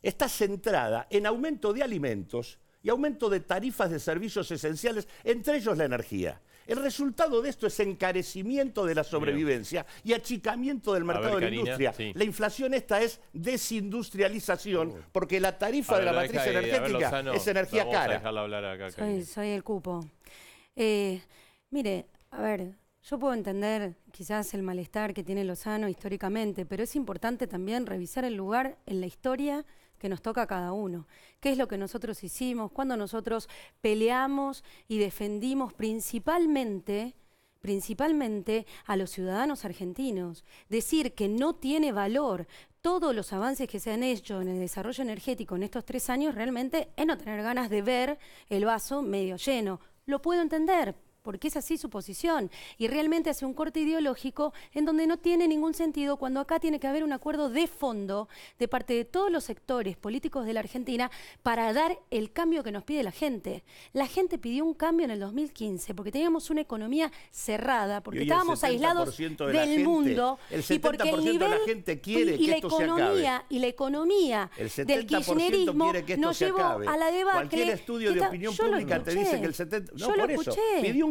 está centrada en aumento de alimentos y aumento de tarifas de servicios esenciales, entre ellos la energía. El resultado de esto es encarecimiento de la sobrevivencia y achicamiento del mercado de la industria. La inflación esta es desindustrialización, porque la tarifa de la matriz energética es energía cara. soy, el cupo. Eh, mire, a ver, yo puedo entender quizás el malestar que tiene Lozano históricamente, pero es importante también revisar el lugar en la historia que nos toca a cada uno. ¿Qué es lo que nosotros hicimos? Cuando nosotros peleamos y defendimos principalmente principalmente a los ciudadanos argentinos. Decir que no tiene valor todos los avances que se han hecho en el desarrollo energético en estos tres años realmente es no tener ganas de ver el vaso medio lleno. Lo puedo entender, porque es así su posición, y realmente hace un corte ideológico en donde no tiene ningún sentido cuando acá tiene que haber un acuerdo de fondo de parte de todos los sectores políticos de la Argentina para dar el cambio que nos pide la gente. La gente pidió un cambio en el 2015 porque teníamos una economía cerrada, porque estábamos aislados del mundo y porque el nivel de la gente quiere y, la economía y la economía del kirchnerismo nos llevó a la debacle. Cualquier estudio de opinión pública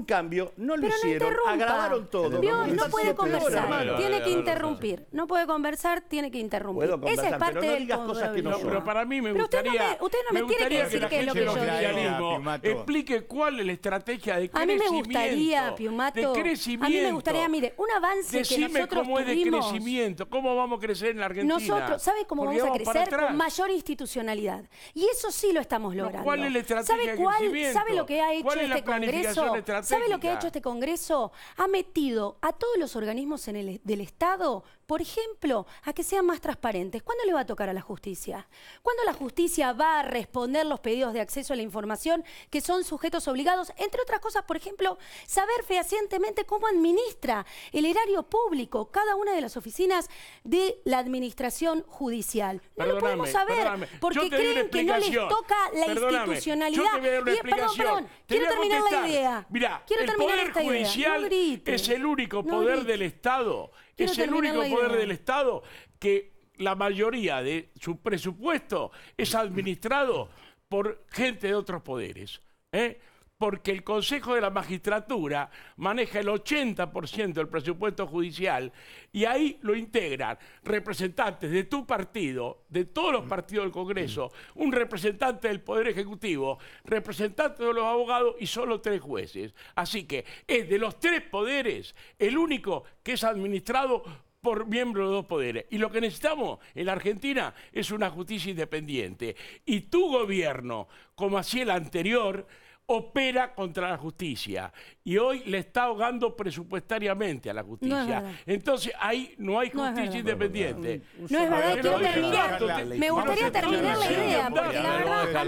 cambio, no lo hicieron, no agravaron todo. Dios, no puede conversar, tiene que interrumpir. No puede conversar, tiene que interrumpir. Esa es parte pero no digas cosas que no, Pero para mí me gustaría. Pero usted no me, tiene que decir qué es lo que yo digo. Explique cuál es la estrategia de crecimiento. A mí me gustaría, Piumato. A mí me gustaría, mire, un avance que nosotros cómo es de crecimiento, cómo vamos a crecer en la Argentina. Nosotros, ¿sabe cómo vamos, a crecer? Con mayor institucionalidad. Y eso sí lo estamos logrando. ¿Cuál es la estrategia de crecimiento? ¿Sabe lo que ha hecho este Congreso? ¿Sabe lo que ha hecho este Congreso? Ha metido a todos los organismos e, del Estado por ejemplo, a que sean más transparentes. ¿Cuándo le va a tocar a la justicia? ¿Cuándo la justicia va a responder los pedidos de acceso a la información que son sujetos obligados? Entre otras cosas, por ejemplo, saber fehacientemente cómo administra el erario público cada una de las oficinas de la administración judicial. No lo podemos saber porque creen que no les toca la institucionalidad. perdón, perdón, quiero terminar la idea. Mira, quiero el terminar poder judicial es el único poder del Estado es el único poder del Estado que la mayoría de su presupuesto es administrado por gente de otros poderes. ¿eh? porque el Consejo de la Magistratura maneja el 80% del presupuesto judicial y ahí lo integran representantes de tu partido, de todos los partidos del Congreso, un representante del Poder Ejecutivo, representantes de los abogados y solo tres jueces. Así que es de los tres poderes el único que es administrado por miembros de dos poderes. Y lo que necesitamos en la Argentina es una justicia independiente. Y tu gobierno, como hacía el anterior, opera contra la justicia y hoy le está ahogando presupuestariamente a la justicia. Entonces ahí no hay justicia independiente. No es verdad, quiero terminar. me gustaría terminar la idea, porque la verdad a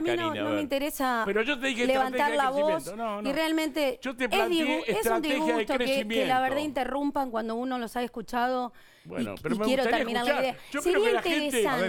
mí, a no, me interesa levantar la voz y realmente es, un disgusto que la verdad interrumpan cuando uno los ha escuchado bueno, pero me quiero terminar Sería interesante.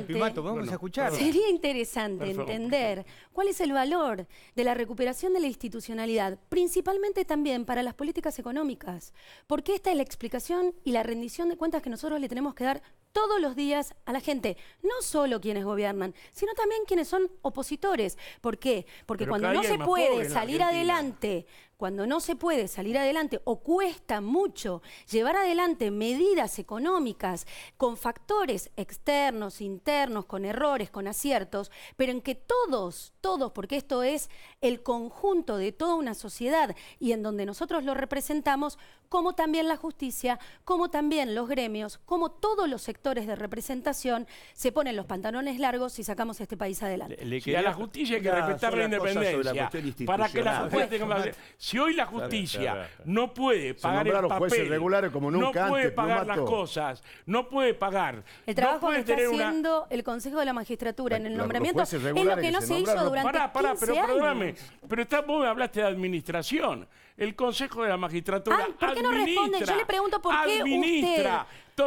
entender cuál es el valor de la recuperación de la institucionalidad, principalmente también para las políticas económicas, porque esta es la explicación y la rendición de cuentas que nosotros le tenemos que dar todos los días a la gente, no solo quienes gobiernan, sino también quienes son opositores. ¿Por qué? Porque cuando no se puede salir adelante, cuando no se puede salir adelante o cuesta mucho llevar adelante medidas económicas con factores externos, internos, con errores, con aciertos, pero en que todos, todos, porque esto es el conjunto de toda una sociedad y en donde nosotros lo representamos, como también la justicia, como también los gremios, como todos los sectores de representación se ponen los pantalones largos y sacamos este país adelante. Le, a la justicia hay que respetar la independencia. Para que la justicia Si hoy la justicia no puede pagar el papel, regulares como nunca no puede pagar las cosas, no puede pagar. El trabajo que está haciendo el Consejo de la Magistratura en el nombramiento es lo que no se, hizo durante pará, pará, pero, Perdóname, pero está, vos me hablaste de administración el Consejo de la Magistratura. ¿Por qué no responden? Yo le pregunto por qué usted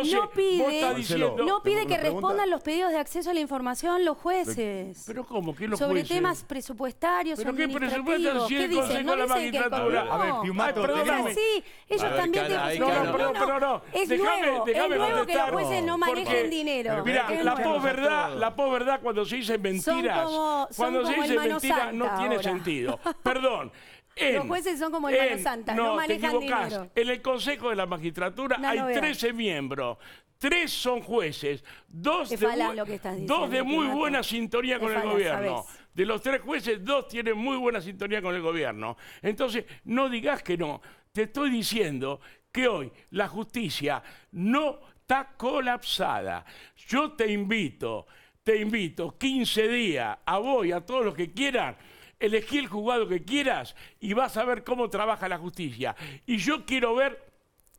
no pide, no pide que respondan los pedidos de acceso a la información los jueces. ¿Pero cómo? ¿Qué los Sobre temas presupuestarios, ¿Pero qué presupuestarios si el Consejo de la Magistratura? A ver, Piumato, Ay, Sí, ellos también tienen No, no, perdón, perdón, no. Es déjame, nuevo, es nuevo que los jueces no manejen dinero. Mira, la posverdad, la cuando se dice mentiras, cuando se dice mentiras no tiene sentido. [LAUGHS] Perdón, los jueces son como el santas, no, manejan te En el Consejo de la Magistratura hay 13 miembros. Tres son jueces, dos de, dos de muy buena sintonía con el gobierno. De los tres jueces, dos tienen muy buena sintonía con el gobierno. Entonces, no digas que no. Te estoy diciendo que hoy la justicia no está colapsada. Yo te invito, te invito 15 días a vos y a todos los que quieran elegí el juzgado que quieras y vas a ver cómo trabaja la justicia. Y yo quiero ver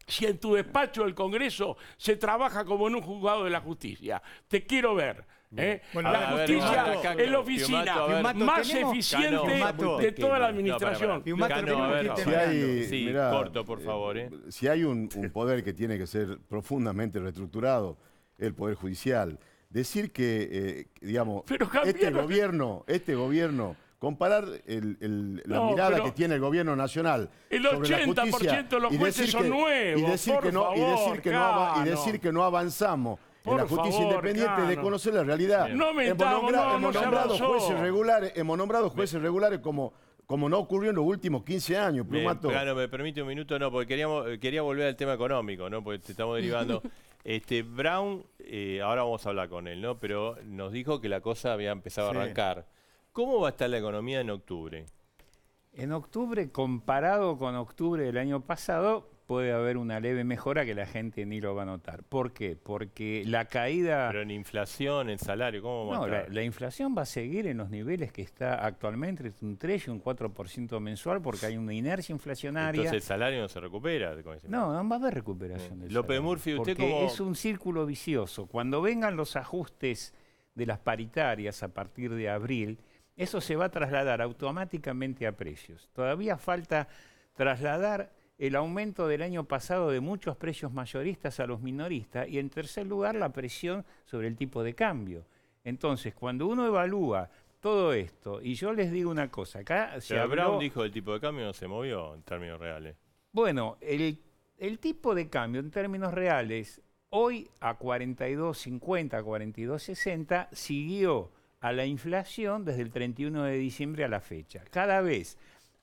si en tu despacho del Congreso se trabaja como en un juzgado de la justicia. Te quiero ver. ¿eh? la justicia es la oficina más eficiente de toda la administración. si hay, corto, por eh, favor. ¿eh? Si hay un, poder que tiene que ser profundamente reestructurado, el Poder Judicial, decir que, digamos, este gobierno, este gobierno comparar la mirada que tiene el gobierno nacional. El 80% de los jueces son nuevos. Y decir, que, no, y, decir que no, avanzamos. en la justicia independiente de conocer la realidad. No hemos, hemos, nombrado jueces regulares, hemos nombrado jueces regulares como, como no ocurrió en los últimos 15 años, me permite un minuto, no, porque eh, quería volver al tema económico, ¿no? Porque te estamos derivando. [LAUGHS] este Brown, eh, ahora vamos a hablar con él, ¿no? Pero nos dijo que la cosa había empezado a arrancar ¿Cómo va a estar la economía en octubre? En octubre, comparado con octubre del año pasado, puede haber una leve mejora que la gente ni lo va a notar. ¿Por qué? Porque la caída... Pero en inflación, en salario, ¿cómo va a estar? La, la, inflación va a seguir en los niveles que está actualmente, entre un 3 y un 4% mensual, porque hay una inercia inflacionaria. Entonces el salario no se recupera. no, no va a haber recuperación del Murphy, usted porque es un círculo vicioso. Cuando vengan los ajustes de las paritarias a partir de abril eso se va a trasladar automáticamente a precios. Todavía falta trasladar el aumento del año pasado de muchos precios mayoristas a los minoristas y en tercer lugar la presión sobre el tipo de cambio. Entonces, cuando uno evalúa todo esto, y yo les digo una cosa, acá se Pero habló... dijo el tipo de cambio no se movió en términos reales. Bueno, el, el tipo de cambio en términos reales, hoy a 42.50, 42.60, siguió a la inflación desde el 31 de diciembre a la fecha. Cada vez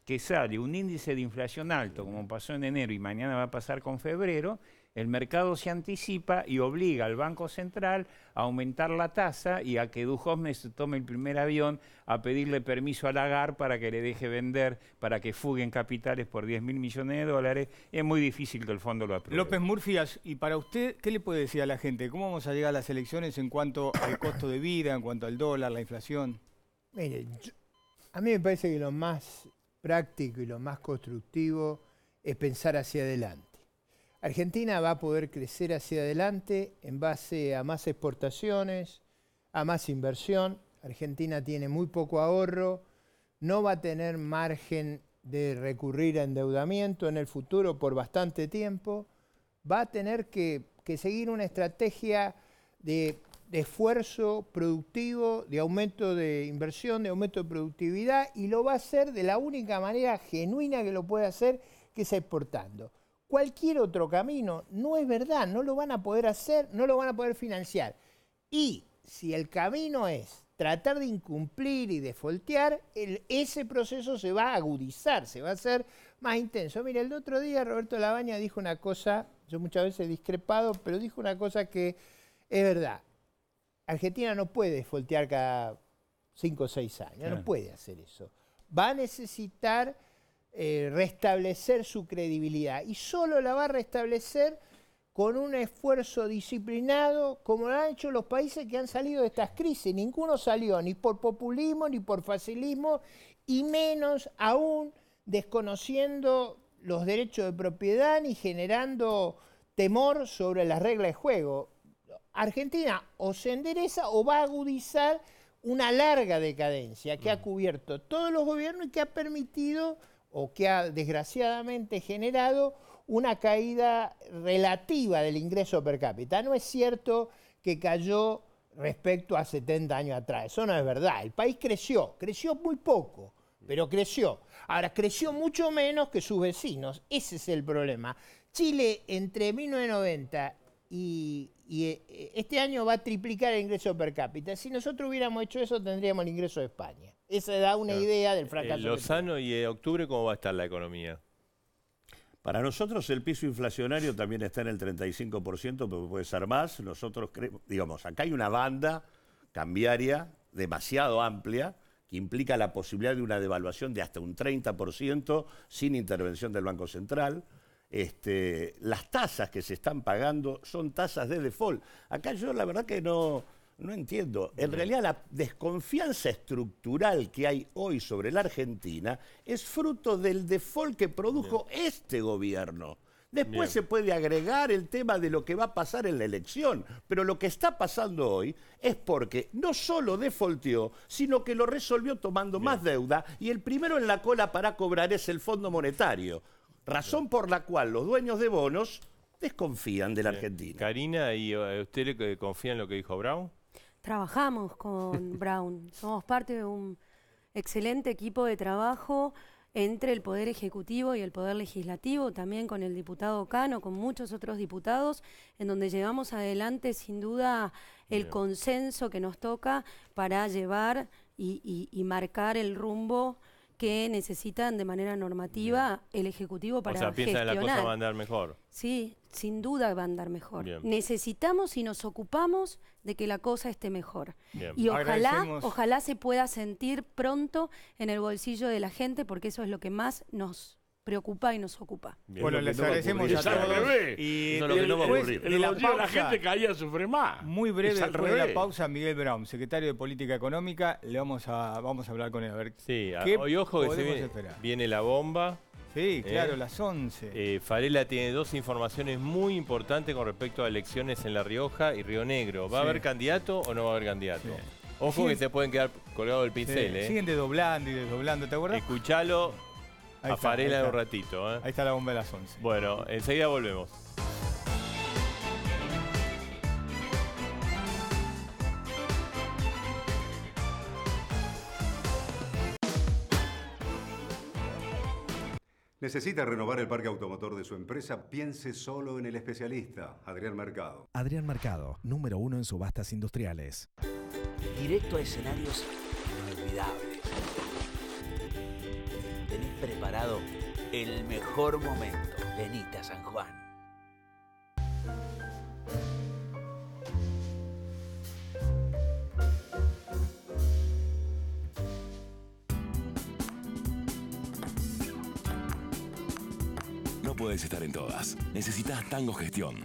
que sale un índice de inflación alto, como pasó en enero y mañana va a pasar con febrero, el mercado se anticipa y obliga al Banco Central a aumentar la tasa y a que Duhosme se tome el primer avión a pedirle permiso al Agar para que le deje vender, para que fuguen capitales por 10 mil millones de dólares. Es muy difícil que el fondo lo apruebe. López Murphy, y para usted, ¿qué le puede decir a la gente? ¿Cómo vamos a llegar a las elecciones en cuanto al costo de vida, en cuanto al dólar, la inflación? Mire, a mí me parece que lo más práctico y lo más constructivo es pensar hacia adelante Argentina va a poder crecer hacia adelante en base a más exportaciones, a más inversión. Argentina tiene muy poco ahorro, no va a tener margen de recurrir a endeudamiento en el futuro por bastante tiempo. Va a tener que, seguir una estrategia de, de esfuerzo productivo, de aumento de inversión, de aumento de productividad y lo va a hacer de la única manera genuina que lo puede hacer, que es exportando cualquier otro camino. No es verdad, no lo van a poder hacer, no lo van a poder financiar. Y si el camino es tratar de incumplir y de el, ese proceso se va a agudizar, se va a hacer más intenso. Mire, el otro día Roberto Labaña dijo una cosa, yo muchas veces discrepado, pero dijo una cosa que es verdad. Argentina no puede foltear cada cinco o seis años, no puede hacer eso. Va a necesitar eh, restablecer su credibilidad. Y solo la va a restablecer con un esfuerzo disciplinado, como lo han hecho los países que han salido de estas crisis. Ninguno salió ni por populismo, ni por facilismo, y menos aún desconociendo los derechos de propiedad ni generando temor sobre las reglas de juego. Argentina o se endereza o va a agudizar una larga decadencia que ha mm. cubierto todos los gobiernos y que ha permitido o que ha desgraciadamente generado una caída relativa del ingreso per cápita. No es cierto que cayó respecto a 70 años atrás, eso no es verdad. El país creció, creció muy poco, pero creció. Ahora, creció mucho menos que sus vecinos, ese es el problema. Chile entre 1990 y, eh, este año va a triplicar el ingreso per cápita. Si nosotros hubiéramos hecho eso, tendríamos el ingreso de España. Eso da una idea del fracaso. Eh, lo Lozano y en eh, octubre, ¿cómo va a estar la economía? Para nosotros el piso inflacionario también está en el 35%, pero puede ser más. Nosotros creemos, digamos, acá hay una banda cambiaria demasiado amplia que implica la posibilidad de una devaluación de hasta un 30% sin intervención del Banco Central. Este, las tasas que se están pagando son tasas de default. Acá yo la verdad que no, no entiendo. En realidad la desconfianza estructural que hay hoy sobre la Argentina es fruto del default que produjo este gobierno. Después se puede agregar el tema de lo que va a pasar en la elección, pero lo que está pasando hoy es porque no solo defaultó sino que lo resolvió tomando más deuda y el primero en la cola para cobrar es el Fondo Monetario, razón por la cual los dueños de bonos desconfían de la Argentina. Karina, ¿y usted le confían en lo que dijo Brown? Trabajamos con [LAUGHS] Brown, somos parte de un excelente equipo de trabajo entre el Poder Ejecutivo y el Poder Legislativo, también con el diputado Cano, con muchos otros diputados, en donde llevamos adelante sin duda el consenso que nos toca para llevar y, marcar el rumbo que necesitan de manera normativa el Ejecutivo para gestionar. O sea, piensa la cosa va a andar mejor. Sí, sin duda va a andar mejor. Necesitamos y nos ocupamos de que la cosa esté mejor. Y ojalá, ojalá se pueda sentir pronto en el bolsillo de la gente, porque eso es lo que más nos preocupa y nos ocupa. bueno, les agradecemos a todos. Y no, lo que no va a la, gente caía a sufrir más. Muy breve, la pausa, Miguel Brown, secretario de Política Económica, le vamos a, vamos a hablar con él a ver sí, ojo que se viene, viene la bomba. Sí, ¿Eh? claro, las 11. Eh, Farela tiene dos informaciones muy importantes con respecto a elecciones en La Rioja y Río Negro. ¿Va a haber candidato o no va a haber candidato? Ojo que se pueden quedar colgado el pincel, ¿eh? Siguen desdoblando y desdoblando, ¿te acuerdas? Escuchalo a Farela Farela un ratito, ¿eh? Ahí está la bomba de las 11. Bueno, enseguida volvemos. ¿Necesita renovar el parque automotor de su empresa? Piense solo en el especialista, Adrián Mercado. Adrián Mercado, número uno en subastas industriales. Directo a escenarios inolvidables. Tenés preparado el mejor momento. a San Juan. puedes estar en todas. Necesitas Tango Gestión.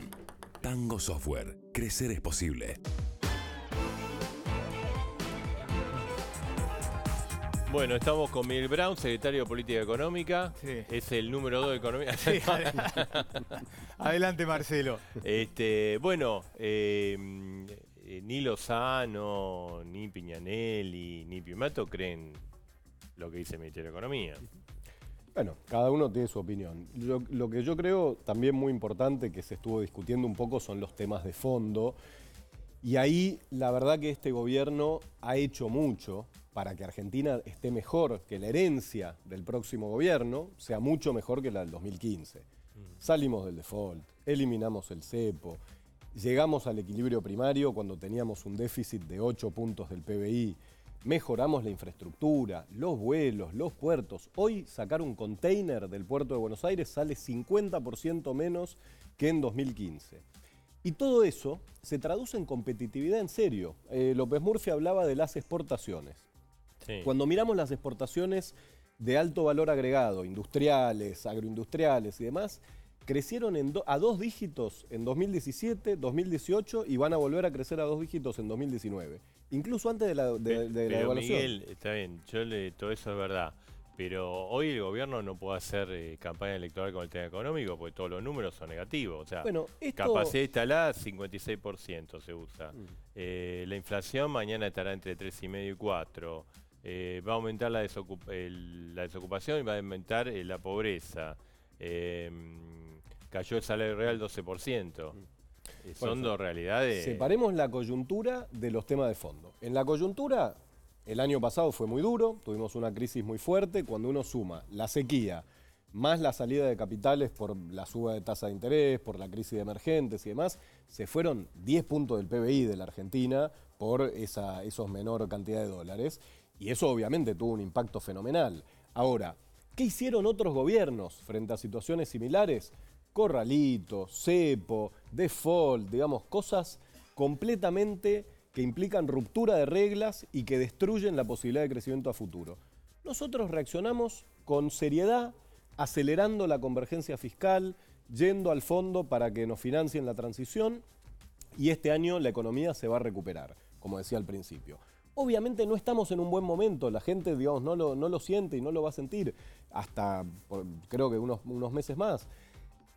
Tango Software. Crecer es posible. Bueno, estamos con Mil Brown, secretario de Política Económica. Es el número 2 de Economía. [LAUGHS] adelante, Marcelo. Este, bueno, em, eh, ni Lozano, ni Piñanelli, ni Pimato creen lo que dice el Ministerio de Economía. Bueno, cada uno tiene su opinión. Lo, que yo creo también muy importante que se estuvo discutiendo un poco son los temas de fondo. Y ahí la verdad que este gobierno ha hecho mucho para que Argentina esté mejor, que la herencia del próximo gobierno sea mucho mejor que la del 2015. Mm. Salimos del default, eliminamos el cepo, llegamos al equilibrio primario cuando teníamos un déficit de 8 puntos del PBI. Mejoramos la infraestructura, los vuelos, los puertos. Hoy sacar un container del puerto de Buenos Aires sale 50% menos que en 2015. Y todo eso se traduce en competitividad en serio. Eh, López Murphy hablaba de las exportaciones. Cuando miramos las exportaciones de alto valor agregado, industriales, agroindustriales y demás, crecieron en a dos dígitos en 2017, 2018 y van a volver a crecer a dos dígitos en 2019. Incluso antes de la, de, Miguel, está bien, yo le, todo eso es verdad. Pero hoy el gobierno no puede hacer eh, campaña electoral con el tema económico porque todos los números son negativos. O sea, capacidad instalada 56% se usa. Mm. Eh, la inflación mañana estará entre 3,5 y 4. Eh, va a aumentar la, desocupación y va a aumentar eh, la pobreza cayó el salario real 12%. Eh, son dos realidades. Separemos la coyuntura de los temas de fondo. En la coyuntura, el año pasado fue muy duro, tuvimos una crisis muy fuerte. Cuando uno suma la sequía, más la salida de capitales por la suba de tasa de interés, por la crisis de emergentes y demás, se fueron 10 puntos del PBI de la Argentina por esa esos menor cantidad de dólares. Y eso obviamente tuvo un impacto fenomenal. Ahora, ¿qué hicieron otros gobiernos frente a situaciones similares? corralito, cepo, default, digamos, cosas completamente que implican ruptura de reglas y que destruyen la posibilidad de crecimiento a futuro. Nosotros reaccionamos con seriedad, acelerando la convergencia fiscal, yendo al fondo para que nos financien la transición y este año la economía se va a recuperar, como decía al principio. Obviamente no estamos en un buen momento, la gente digamos, no, lo, no lo siente y no lo va a sentir hasta creo que unos, unos meses más.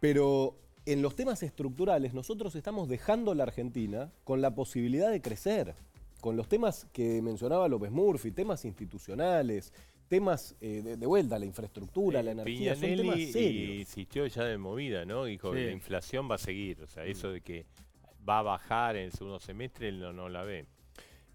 Pero en los temas estructurales nosotros estamos dejando a la Argentina con la posibilidad de crecer. Con los temas que mencionaba López Murphy, temas institucionales, temas eh, de, vuelta, la infraestructura, eh, la energía, son temas serios. insistió ya de movida, ¿no? Dijo la inflación va a seguir, o sea, eso mm. de que va a bajar en el segundo semestre, no, no la ve.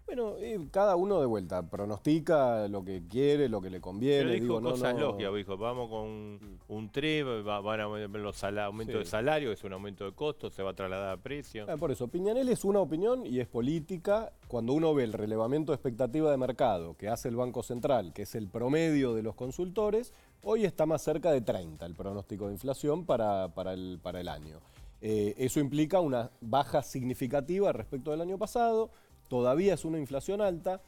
Bueno, cada uno de vuelta pronostica lo que quiere, lo que le conviene. Pero dijo cosas no, lógicas, dijo, vamos con un 3, van a ver los aumentos de salario, es un aumento de costo, se va a trasladar a precio. Ah, por eso, Piñanel es una opinión y es política. Cuando uno ve el relevamiento de expectativa de mercado que hace el Banco Central, que es el promedio de los consultores, hoy está más cerca de 30 el pronóstico de inflación para, para, el, para el año. Eh, eso implica una baja significativa respecto del año pasado todavía es una inflación alta,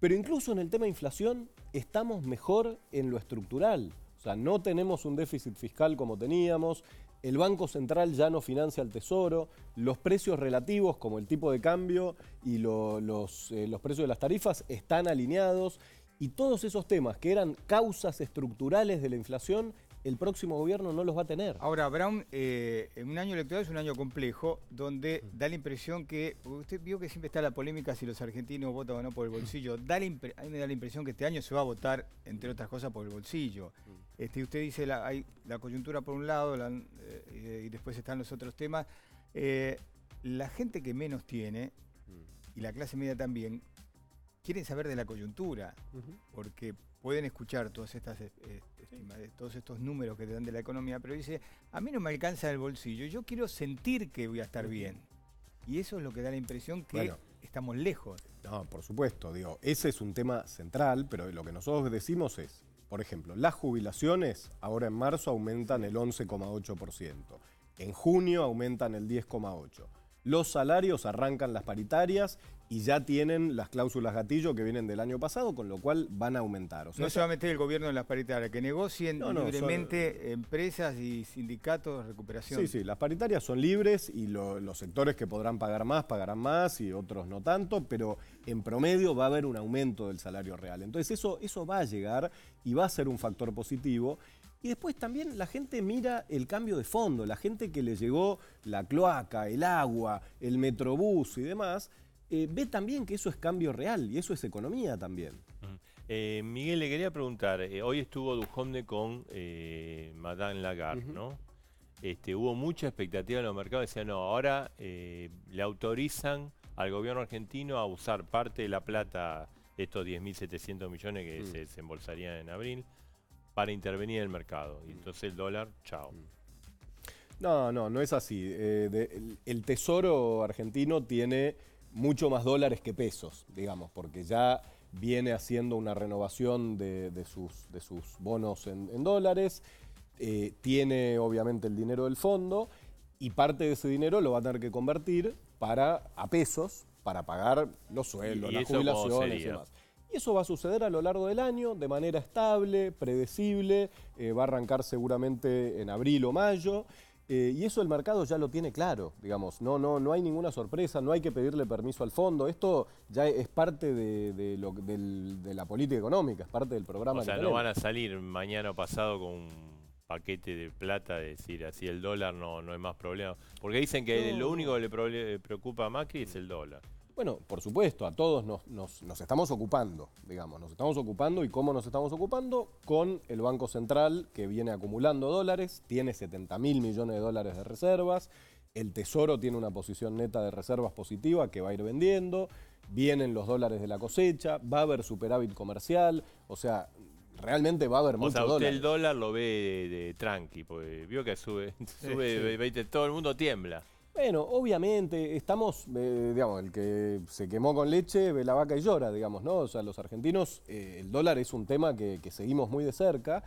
pero incluso en el tema de inflación estamos mejor en lo estructural. O sea, no tenemos un déficit fiscal como teníamos, el Banco Central ya no financia al Tesoro, los precios relativos como el tipo de cambio y los, eh, los precios de las tarifas están alineados y todos esos temas que eran causas estructurales de la inflación el próximo gobierno no los va a tener. Ahora, Brown, eh, en un año electoral es un año complejo, donde mm. da la impresión que, usted vio que siempre está la polémica si los argentinos votan o no por el mm. bolsillo, a mí me da la impresión que este año se va a votar, entre mm. otras cosas, por el bolsillo. Este, usted dice, la, hay la coyuntura por un lado eh, y después están los otros temas. Eh, la gente que menos tiene, y la clase media también, quieren saber de la coyuntura, porque pueden escuchar eh, eh, eh, todos estos números que te dan de la economía, pero dice, a mí no me alcanza el bolsillo, yo quiero sentir que voy a estar bien. Y eso es lo que da la impresión que estamos lejos. No, por supuesto, digo, ese es un tema central, pero lo que nosotros decimos es, por ejemplo, las jubilaciones ahora en marzo aumentan el 11,8%, en junio aumentan el 10,8% los salarios, arrancan las paritarias y ya tienen las cláusulas gatillo que vienen del año pasado, con lo cual van a aumentar. no se va a meter el gobierno en las paritarias, que negocien libremente empresas y sindicatos de recuperación. Sí, sí, las paritarias son libres y los sectores que podrán pagar más, pagarán más y otros no tanto, pero en promedio va a haber un aumento del salario real. Entonces eso, eso va a llegar y va a ser un factor positivo. Y después también la gente mira el cambio de fondo, la gente que le llegó la cloaca, el agua, el metrobús y demás, eh, ve también que eso es cambio real y eso es economía también. Eh, Miguel, le quería preguntar, eh, hoy estuvo Dujonde con Madame Lagarde, ¿no? Este, hubo mucha expectativa en los mercados, decían, no, ahora le autorizan al gobierno argentino a usar parte de la plata, estos 10.700 millones que mm. se desembolsarían en abril, para intervenir en el mercado. Y mm. entonces el dólar, chao. Mm. No, no, no es así. Eh, el, Tesoro argentino tiene mucho más dólares que pesos, digamos, porque ya viene haciendo una renovación de, sus, bonos en, dólares, eh, tiene obviamente el dinero del fondo y parte de ese dinero lo va a tener que convertir para, a pesos para pagar los sueldos, las jubilaciones y demás. Y eso va a suceder a lo largo del año de manera estable, predecible, eh, va a arrancar seguramente en abril o mayo. Eh, y eso el mercado ya lo tiene claro, digamos, no, no, no hay ninguna sorpresa, no hay que pedirle permiso al fondo, esto ya es parte de, la política económica, es parte del programa. O sea, no van a salir mañana pasado con un paquete de plata, decir así el dólar no, no hay más problema, porque dicen que lo único que le preocupa a Macri es el dólar. Bueno, por supuesto, a todos nos, estamos ocupando, digamos, nos estamos ocupando y cómo nos estamos ocupando con el Banco Central que viene acumulando dólares, tiene 70 mil millones de dólares de reservas, el Tesoro tiene una posición neta de reservas positiva que va a ir vendiendo, vienen los dólares de la cosecha, va a haber superávit comercial, o sea, realmente va a haber o usted el dólar lo ve de, tranqui, porque vio que sube, [LAUGHS] sube todo el mundo tiembla. Bueno, obviamente, estamos, eh, digamos, el que se quemó con leche ve eh, la vaca y llora, digamos, ¿no? O sea, los argentinos, eh, el dólar es un tema que, seguimos muy de cerca,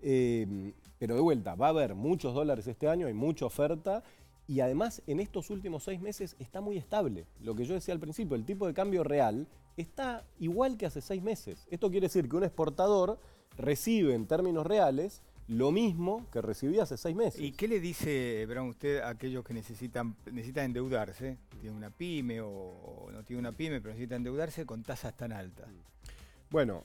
pero de vuelta, va a haber muchos dólares este año, hay mucha oferta, y además en estos últimos seis meses está muy estable. Lo que yo decía al principio, el tipo de cambio real está igual que hace seis meses. Esto quiere decir que un exportador recibe en términos reales lo mismo que recibí hace seis meses. ¿Y qué le dice, Brown, usted a aquellos que necesitan, necesitan endeudarse? Tiene una pyme o, no tiene una pyme, pero necesitan endeudarse con tasas tan altas. Bueno,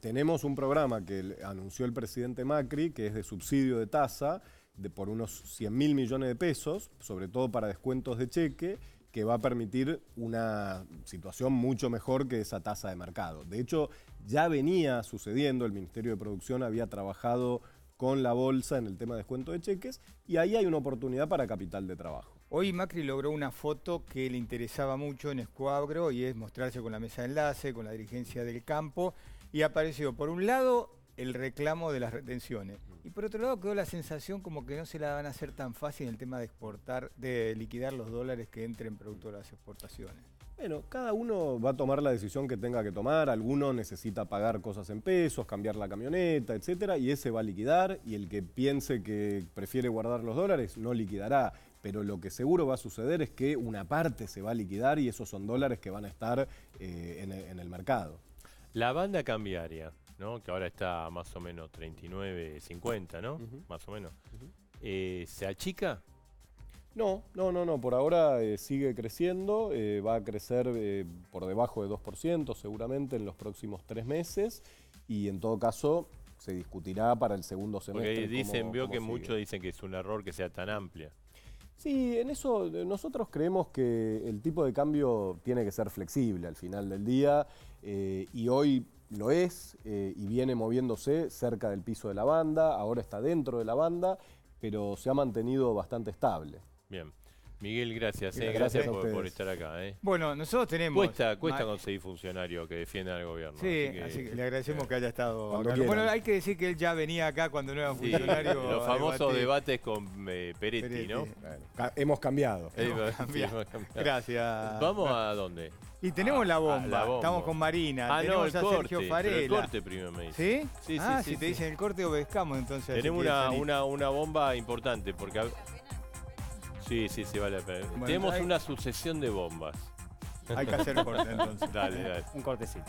tenemos un programa que anunció el presidente Macri, que es de subsidio de tasa, de por unos 100 mil millones de pesos, sobre todo para descuentos de cheque, que va a permitir una situación mucho mejor que esa tasa de mercado. De hecho, ya venía sucediendo, el Ministerio de Producción había trabajado con la bolsa en el tema de descuento de cheques y ahí hay una oportunidad para capital de trabajo. Hoy Macri logró una foto que le interesaba mucho en Escuagro y es mostrarse con la mesa de enlace, con la dirigencia del campo y apareció por un lado el reclamo de las retenciones. Y por otro lado quedó la sensación como que no se la van a hacer tan fácil en el tema de exportar, de liquidar los dólares que entren producto de las exportaciones. Bueno, cada uno va a tomar la decisión que tenga que tomar, alguno necesita pagar cosas en pesos, cambiar la camioneta, etcétera, y ese va a liquidar, y el que piense que prefiere guardar los dólares no liquidará, pero lo que seguro va a suceder es que una parte se va a liquidar y esos son dólares que van a estar eh, en, el mercado. La banda cambiaria, ¿no? Que ahora está más o menos 39, 50, ¿no? Más o menos. Eh, ¿Se achica? No, no, no, Por ahora eh, sigue creciendo, eh, va a crecer eh, por debajo de 2% seguramente en los próximos tres meses y en todo caso se discutirá para el segundo semestre. Porque dicen, vio que muchos dicen que es un error que sea tan amplia. Sí, en eso nosotros creemos que el tipo de cambio tiene que ser flexible al final del día y hoy lo es y viene moviéndose cerca del piso de la banda, ahora está dentro de la banda, pero se ha mantenido bastante estable. Bien. Miguel, gracias. Eh. gracias, por, estar acá. Eh. Bueno, nosotros tenemos. Cuesta, cuesta conseguir funcionarios que defiendan al gobierno. Sí, así que, le agradecemos que haya estado Bueno, hay que decir que él ya venía acá cuando no era funcionario. [LAUGHS] Los famosos debates con eh, Peretti, ¿no? hemos cambiado. Gracias. ¿Vamos a dónde? Y tenemos ah, la, ah, bomba. Estamos con Marina. Ah, no, el a corte, Sergio el corte primero me dice. ¿Sí? ah, si te dicen el corte, obedezcamos entonces. Tenemos una, una bomba importante porque. Sí, sí, sí, vale. la pena. Tenemos una sucesión de bombas. Hay que hacer corte entonces. dale, [LAUGHS] dale. Un cortecito.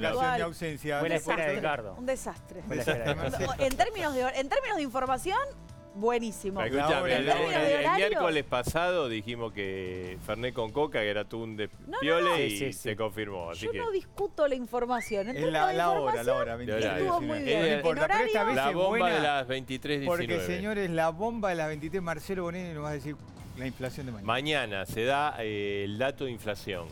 la ausencia. espera de Edgardo. Un desastre. En términos de, en términos de información, buenísimo. el, el, el, miércoles pasado dijimos que Fernet con Coca que era tú un despiole y se confirmó. Así Yo no discuto la información. En la, la, la, hora, la hora. Estuvo muy eh, bien. esta vez la bomba buena de las 23 23.19. Porque, señores, la bomba de las 23, Marcelo Bonini nos va a decir la inflación de mañana. Mañana se da eh, el dato de inflación.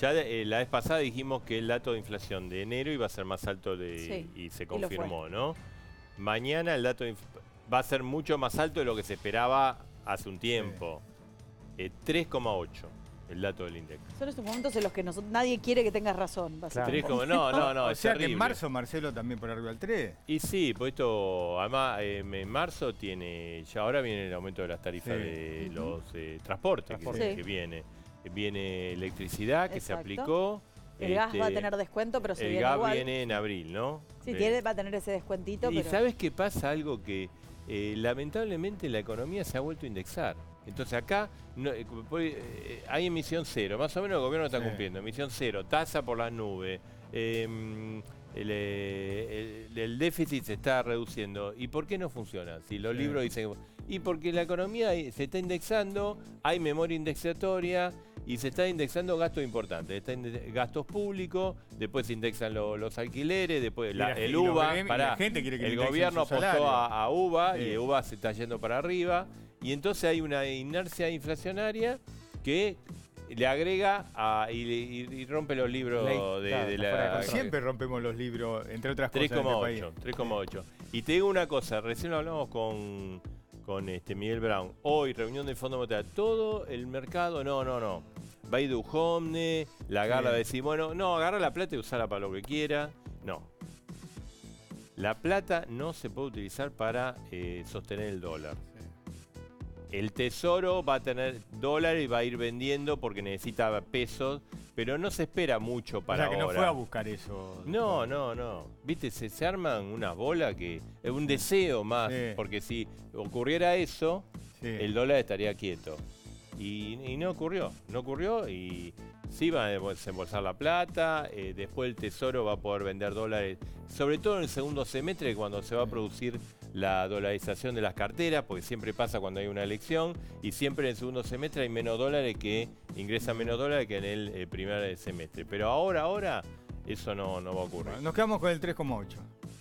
Ya eh, la vez pasada dijimos que el dato de inflación de enero iba a ser más alto de, y se confirmó, ¿no? Mañana el dato va a ser mucho más alto de lo que se esperaba hace un tiempo. 3,8 eh, el dato del INDEC. Son estos momentos en los que nadie quiere que tengas razón. no, no, no. [LAUGHS] o sea que en marzo Marcelo también por arriba al 3. Y sí, pues esto, además em, en marzo tiene, ya ahora viene el aumento de las tarifas de los eh, transportes, Que, que, viene viene electricidad que se aplicó. El gas va a este, tener descuento, pero se el gas viene en abril, ¿no? Sí, va a tener ese descuentito. Y sabes qué pasa algo que eh, lamentablemente la economía se ha vuelto a indexar. Entonces acá eh, eh, hay emisión cero, más o menos el gobierno está cumpliendo, emisión cero, tasa por las nubes, em, el, déficit se está reduciendo. ¿Y por qué no funciona? Si los libros dicen... Y porque la economía se está indexando, hay memoria indexatoria, y se está indexando gastos importantes. Está gastos públicos, después se indexan los alquileres, después el UBA. para, el gobierno apostó a, UBA y UBA se está yendo para arriba. Y entonces hay una inercia inflacionaria que le agrega y, rompe los libros de, la... Siempre rompemos los libros, entre otras cosas. 3,8. 3,8. Este y te digo una cosa, recién lo hablamos con con este Miguel Brown. Hoy, reunión de Fondo Monetario. Todo el mercado, no, no, no. Baidu Homne, la gala de decir, bueno, no, agarra la plata y usala para lo que quiera. No. La plata no se puede utilizar para eh, sostener el dólar el tesoro va a tener dólares y va a ir vendiendo porque necesita pesos, pero no se espera mucho para ahora. que no fue a buscar eso. No, no, no. Viste, se, arman una bola que es un deseo más, porque si ocurriera eso, el dólar estaría quieto. Y, no ocurrió, no ocurrió y sí va a desembolsar la plata, eh, después el Tesoro va a poder vender dólares, sobre todo en el segundo semestre cuando se va a producir la dolarización de las carteras, porque siempre pasa cuando hay una elección, y siempre en el segundo semestre hay menos dólares que ingresa menos dólares que en el eh, primer semestre. Pero ahora, ahora, eso no, no va a ocurrir. nos quedamos con el 3,8.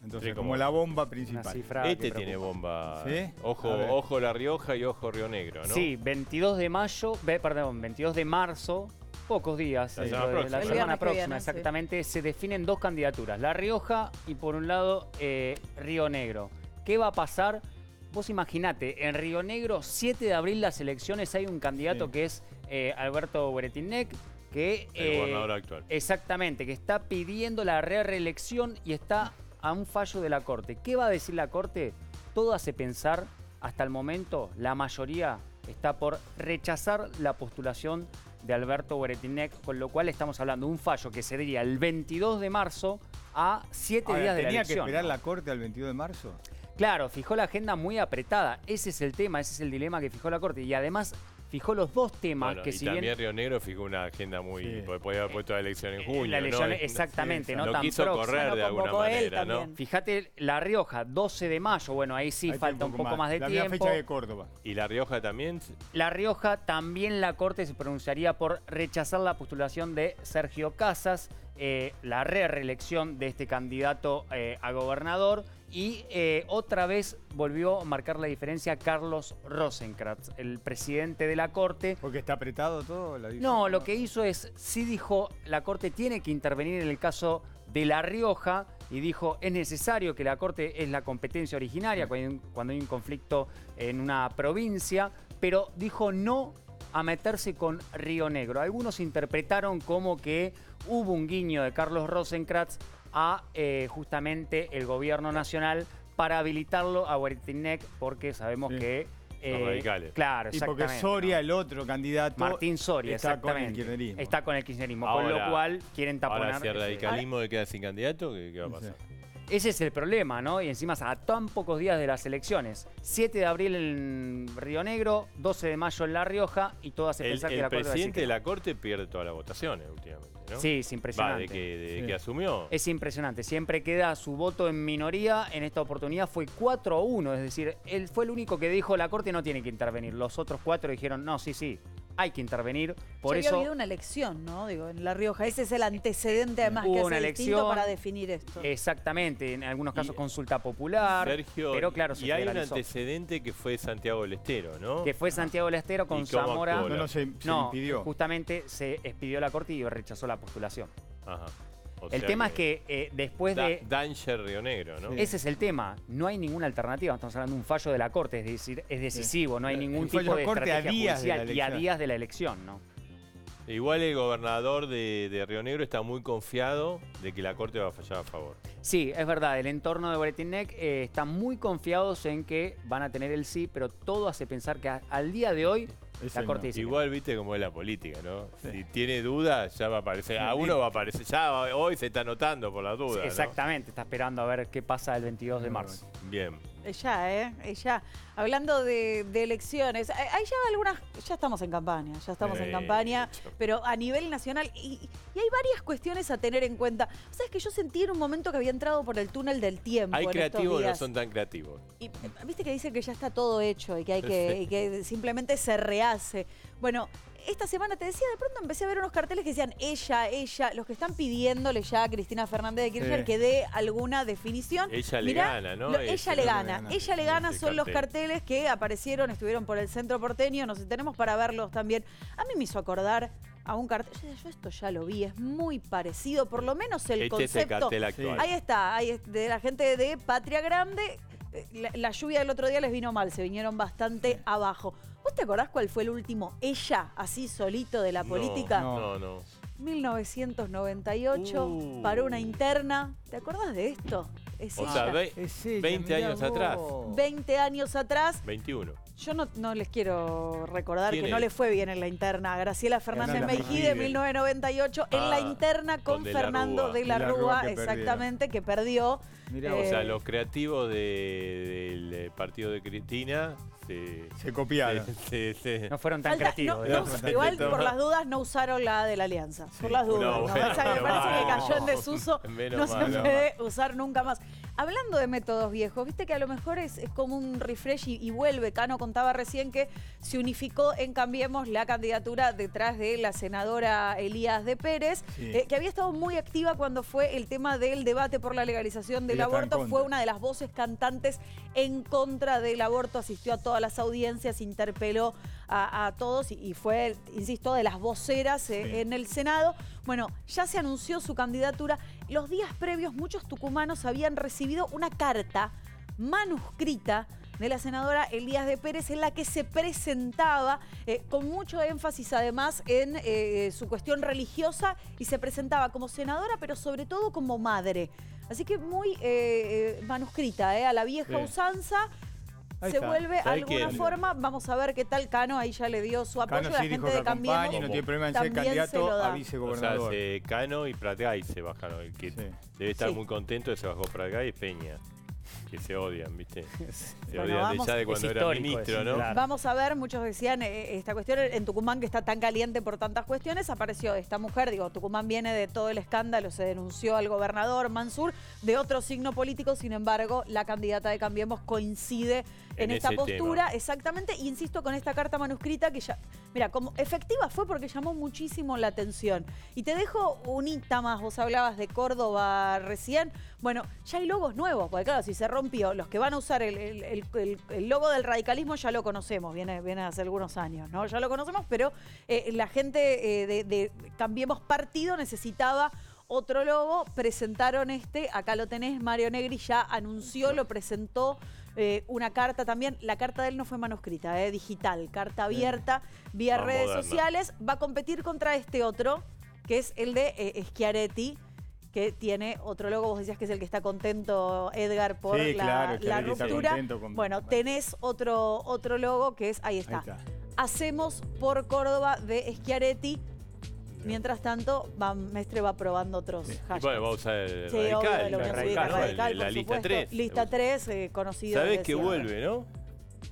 Entonces, como la bomba principal. Este tiene bomba. Ojo, ojo La Rioja y ojo Río Negro, ¿no? Sí, 22 de mayo, perdón, 22 de marzo, pocos días, la eh, semana próxima, exactamente, se definen dos candidaturas, La Rioja y por un lado eh, Río Negro. ¿Qué va a pasar? Vos imaginate, en Río Negro, 7 de abril las elecciones, hay un candidato que es eh, Alberto Beretinec, que... El eh, gobernador actual. Exactamente, que está pidiendo la reelección y está a un fallo de la Corte. ¿Qué va a decir la Corte? Todo hace pensar, hasta el momento, la mayoría está por rechazar la postulación de Alberto Boretinek, con lo cual estamos hablando de un fallo que sería el 22 de marzo a 7 días de la elección. ¿Tenía que esperar la Corte al 22 de marzo? Claro, fijó la agenda muy apretada. Ese es el tema, ese es el dilema que fijó la Corte. Y además fijó los dos temas bueno, que y también Río Negro fijó una agenda muy podía haber eh, puesto la elección en eh, junio la elección, ¿no? exactamente no quiso correr de alguna manera ¿no? fíjate La Rioja 12 de mayo bueno ahí sí falta un poco, más, de la tiempo fecha de Córdoba y La Rioja también La Rioja también la corte se pronunciaría por rechazar la postulación de Sergio Casas eh, la re reelección de este candidato a gobernador y eh, otra vez volvió a marcar la diferencia Carlos Rosenkratz, el presidente de la Corte. Porque está apretado todo. La no, lo que hizo es, sí dijo, la Corte tiene que intervenir en el caso de La Rioja y dijo, es necesario que la Corte es la competencia originaria cuando hay un conflicto en una provincia, pero dijo no a meterse con Río Negro. Algunos interpretaron como que hubo un guiño de Carlos Rosenkratz a eh, justamente el gobierno nacional para habilitarlo a Huertinec porque sabemos que... Eh, radicales. Claro, Y porque Soria, el otro candidato... Martín Soria, está Con el kirchnerismo. Está con el kirchnerismo, con lo cual quieren taponar... Ahora, si el radicalismo de queda sin candidato, ¿qué, va a pasar? Ese es el problema, ¿no? Y encima a tan pocos días de las elecciones. 7 de abril en Río Negro, 12 de mayo en La Rioja y todas se pensar que la Corte. El presidente de la Corte pierde todas las votaciones últimamente, ¿no? Sí, es impresionante. que, asumió. Es impresionante. Siempre queda su voto en minoría. En esta oportunidad fue 4 a 1. Es decir, él fue el único que dijo la Corte no tiene que intervenir. Los otros cuatro dijeron, no, sí, sí, hay que intervenir. Por eso había una elección, ¿no? Digo, en La Rioja. Ese es el antecedente además que una elección, para definir esto. Exactamente, en algunos casos consulta popular. Sergio, pero claro, se hay antecedente que fue Santiago del Estero, ¿no? Que fue Santiago del Estero con Zamora. No, no, se, Justamente se expidió la corte y rechazó la postulación. Ajá. el tema es que eh, después de... Danger Río Negro, ¿no? Ese es el tema. No hay ninguna alternativa. Estamos hablando de un fallo de la Corte, es decir, es decisivo. No hay ningún tipo de, de y a días de la elección, ¿no? Igual el gobernador de, Río Negro está muy confiado de que la Corte va a fallar a favor. Sí, es verdad, el entorno de Boletínec eh, está muy confiados en que van a tener el sí, pero todo hace pensar que al día de hoy la Corte Igual viste cómo es la política, ¿no? Si tiene dudas, ya va a aparecer, a uno va a aparecer, ya hoy se está notando por las dudas. exactamente, está esperando a ver qué pasa el 22 de marzo. Bien. Ya, ¿eh? Ella. Hablando de, elecciones, hay ya algunas, ya estamos en campaña, ya estamos en campaña, pero a nivel nacional, y, hay varias cuestiones a tener en cuenta. O sea, que yo sentí en un momento que había entrado por el túnel del tiempo. Hay creativos, no son tan creativos. Y viste que dicen que ya está todo hecho y que hay que [LAUGHS] simplemente se rehace. Bueno, esta semana, te decía, de pronto empecé a ver unos carteles que decían ella, ella, los que están pidiéndole ya a Cristina Fernández de Kirchner que dé alguna definición. Ella le gana, ¿no? ella, le gana. Ella le gana son los carteles que aparecieron, estuvieron por el centro porteño, nos tenemos para verlos también. A mí me hizo acordar a un cartel. Yo, esto ya lo vi, es muy parecido, por lo menos el este concepto. Es cartel Ahí está, ahí de la gente de Patria Grande la, lluvia del otro día les vino mal, se vinieron bastante abajo. ¿Vos te acordás cuál fue el último ella, así solito, de la política? No, no. no. 1998, uh. para paró una interna. ¿Te acordás de esto? Es o sea, 20 años atrás. 20 años atrás. 21. Yo no, no les quiero recordar que no le fue bien en la interna. Graciela Fernández de 1998, en la ah, interna con, Fernando de la, Rúa, exactamente, que perdió. Mirá, eh, o sea, los creativos del eh, partido de Cristina se, copiaron. no fueron tan creativos. igual por las dudas no usaron la de la alianza. Por las dudas. No, [LAUGHS] parece que cayó en desuso. no se puede usar nunca más. Hablando de métodos viejos, viste que a lo mejor es, como un refresh y, vuelve. Cano contaba recién que se unificó en Cambiemos la candidatura detrás de la senadora Elías de Pérez, eh, que había estado muy activa cuando fue el tema del debate por la legalización del aborto. Fue una de las voces cantantes en contra del aborto, asistió a todas las audiencias, interpeló a, todos y, fue, insisto, de las voceras eh, en el Senado. Bueno, ya se anunció su candidatura los días previos muchos tucumanos habían recibido una carta manuscrita de la senadora Elías de Pérez en la que se presentaba eh, con mucho énfasis además en eh, eh, su cuestión religiosa y se presentaba como senadora pero sobre todo como madre. Así que muy manuscrita, a la vieja usanza se vuelve de alguna forma. Vamos a ver qué tal Cano ahí ya le dio su apoyo a la gente de Cambiemos. Y se Cano y Pratgay se bajaron. que debe estar muy contento de se bajó Pratgay y Peña. Que se odian, ¿viste? [LAUGHS] Se odian vamos, ya de cuando era ministro, ¿no? Vamos a ver, muchos decían, eh, eh, esta cuestión en Tucumán que está tan caliente por tantas cuestiones, apareció esta mujer, digo, Tucumán viene de todo el escándalo, se denunció al gobernador Mansur de otro signo político, sin embargo, la candidata de Cambiemos coincide en, esta postura, exactamente, insisto con esta carta manuscrita que ya, mira, como efectiva fue porque llamó muchísimo la atención. Y te dejo un hita más, vos hablabas de Córdoba recién, bueno, ya hay lobos nuevos, porque claro, si se rompió, los que van a usar el, lobo logo del radicalismo ya lo conocemos, viene, viene hace algunos años, ¿no? Ya lo conocemos, pero eh, la gente eh, de, de Cambiemos Partido necesitaba otro lobo presentaron este, acá lo tenés, Mario Negri ya anunció, lo presentó, eh, una carta también. La carta de él no fue manuscrita, eh, digital, carta abierta, vía redes sociales. Va a competir contra este otro, que es el de eh, Schiaretti que tiene otro logo, vos decías que es el que está contento Edgar por la, claro, ruptura. Bueno, tenés otro, otro logo que es, ahí está. ahí está. Hacemos por Córdoba de Schiaretti, Mientras tanto, va, Mestre va probando otros hashtags. bueno, va a usar el sí, radical, obvio, la, radical, radical, radical, la, lista 3. Lista 3, eh, eh de. Sabés que vuelve, ¿no?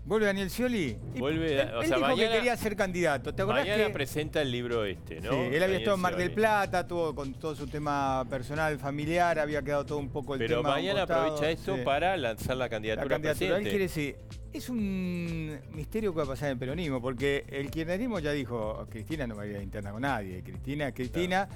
¿Vuelve Daniel Scioli? Vuelve, él, dijo que quería ser candidato. ¿Te mañana presenta el libro este, ¿no? Sí, él había estado en Mar del Plata, tuvo con todo su tema personal, familiar, había quedado todo un poco el tema. Pero mañana aprovecha eso para lanzar la candidatura. candidatura. quiere decir, es un misterio que va a pasar en el peronismo, porque el kirchnerismo ya dijo, Cristina no va a ir a interna con nadie. Cristina, Cristina.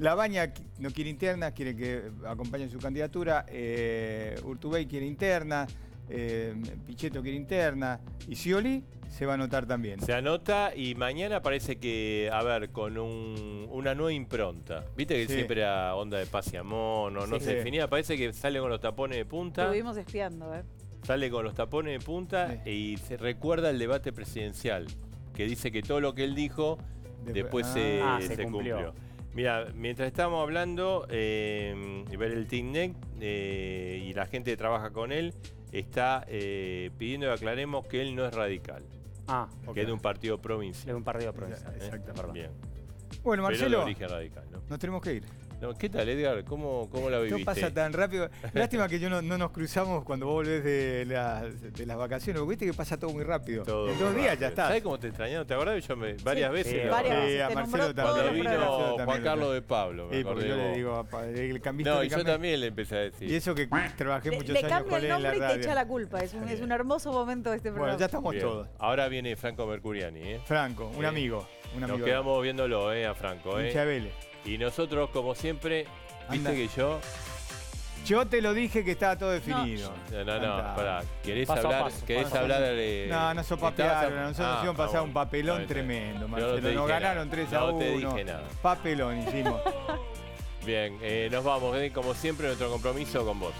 La Baña no quiere internas, quiere que acompañen su candidatura. Eh, Urtubey quiere internas eh, Pichetto quiere interna y Scioli se va a anotar también. Se anota y mañana parece que, a ver, con una nueva impronta. Viste que siempre era onda de pase no se definía, parece que sale con los tapones de punta. lo Estuvimos espiando, ¿eh? Sale con los tapones de punta y se recuerda el debate presidencial, que dice que todo lo que él dijo después, ah. se, ah, cumplió. Mira, mientras estábamos hablando, eh, y ver el Team eh, y la gente que trabaja con él, está eh, pidiendo que aclaremos que él no es radical. Ah, Que es de un partido provincial Es de un partido provincial, eh, Exacto, Bien. Bueno, Marcelo, Pero radical, ¿no? nos tenemos que ir. ¿Qué tal, Edgar? ¿Cómo, cómo la viviste? No pasa tan rápido. [LAUGHS] Lástima que yo no, no nos cruzamos cuando vos volvés de, de las vacaciones, porque viste que pasa todo muy rápido. en dos días ya está. ¿Sabés cómo te extrañaron? ¿Te acordás? Yo varias veces. Sí, varias eh, a Marcelo también. Cuando vino Juan Carlos de Pablo. Me sí, porque yo le digo, el cambista. No, y yo también le empecé a decir. Y eso que trabajé mucho muchos le años con él la Le te echa la culpa. Es un, es un, hermoso momento de este programa. Bueno, ya estamos todos. Ahora viene Franco Mercuriani, ¿eh? Franco, un amigo. Un amigo. Nos quedamos viéndolo, ¿eh? A Franco, ¿eh? Y nosotros, como siempre, viste que yo. Yo te lo dije que estaba todo definido. No, no, no, pará. ¿Querés hablar, hablar de.? No, no sopapearon. papearon. Nosotros ah, hicimos pasar ah, un papelón tremendo, no Marcelo. Nos ganaron tres 3 a 1. No te dije nada. Papelón hicimos. [LAUGHS] Bien, eh, nos vamos. Como siempre, nuestro compromiso con vos.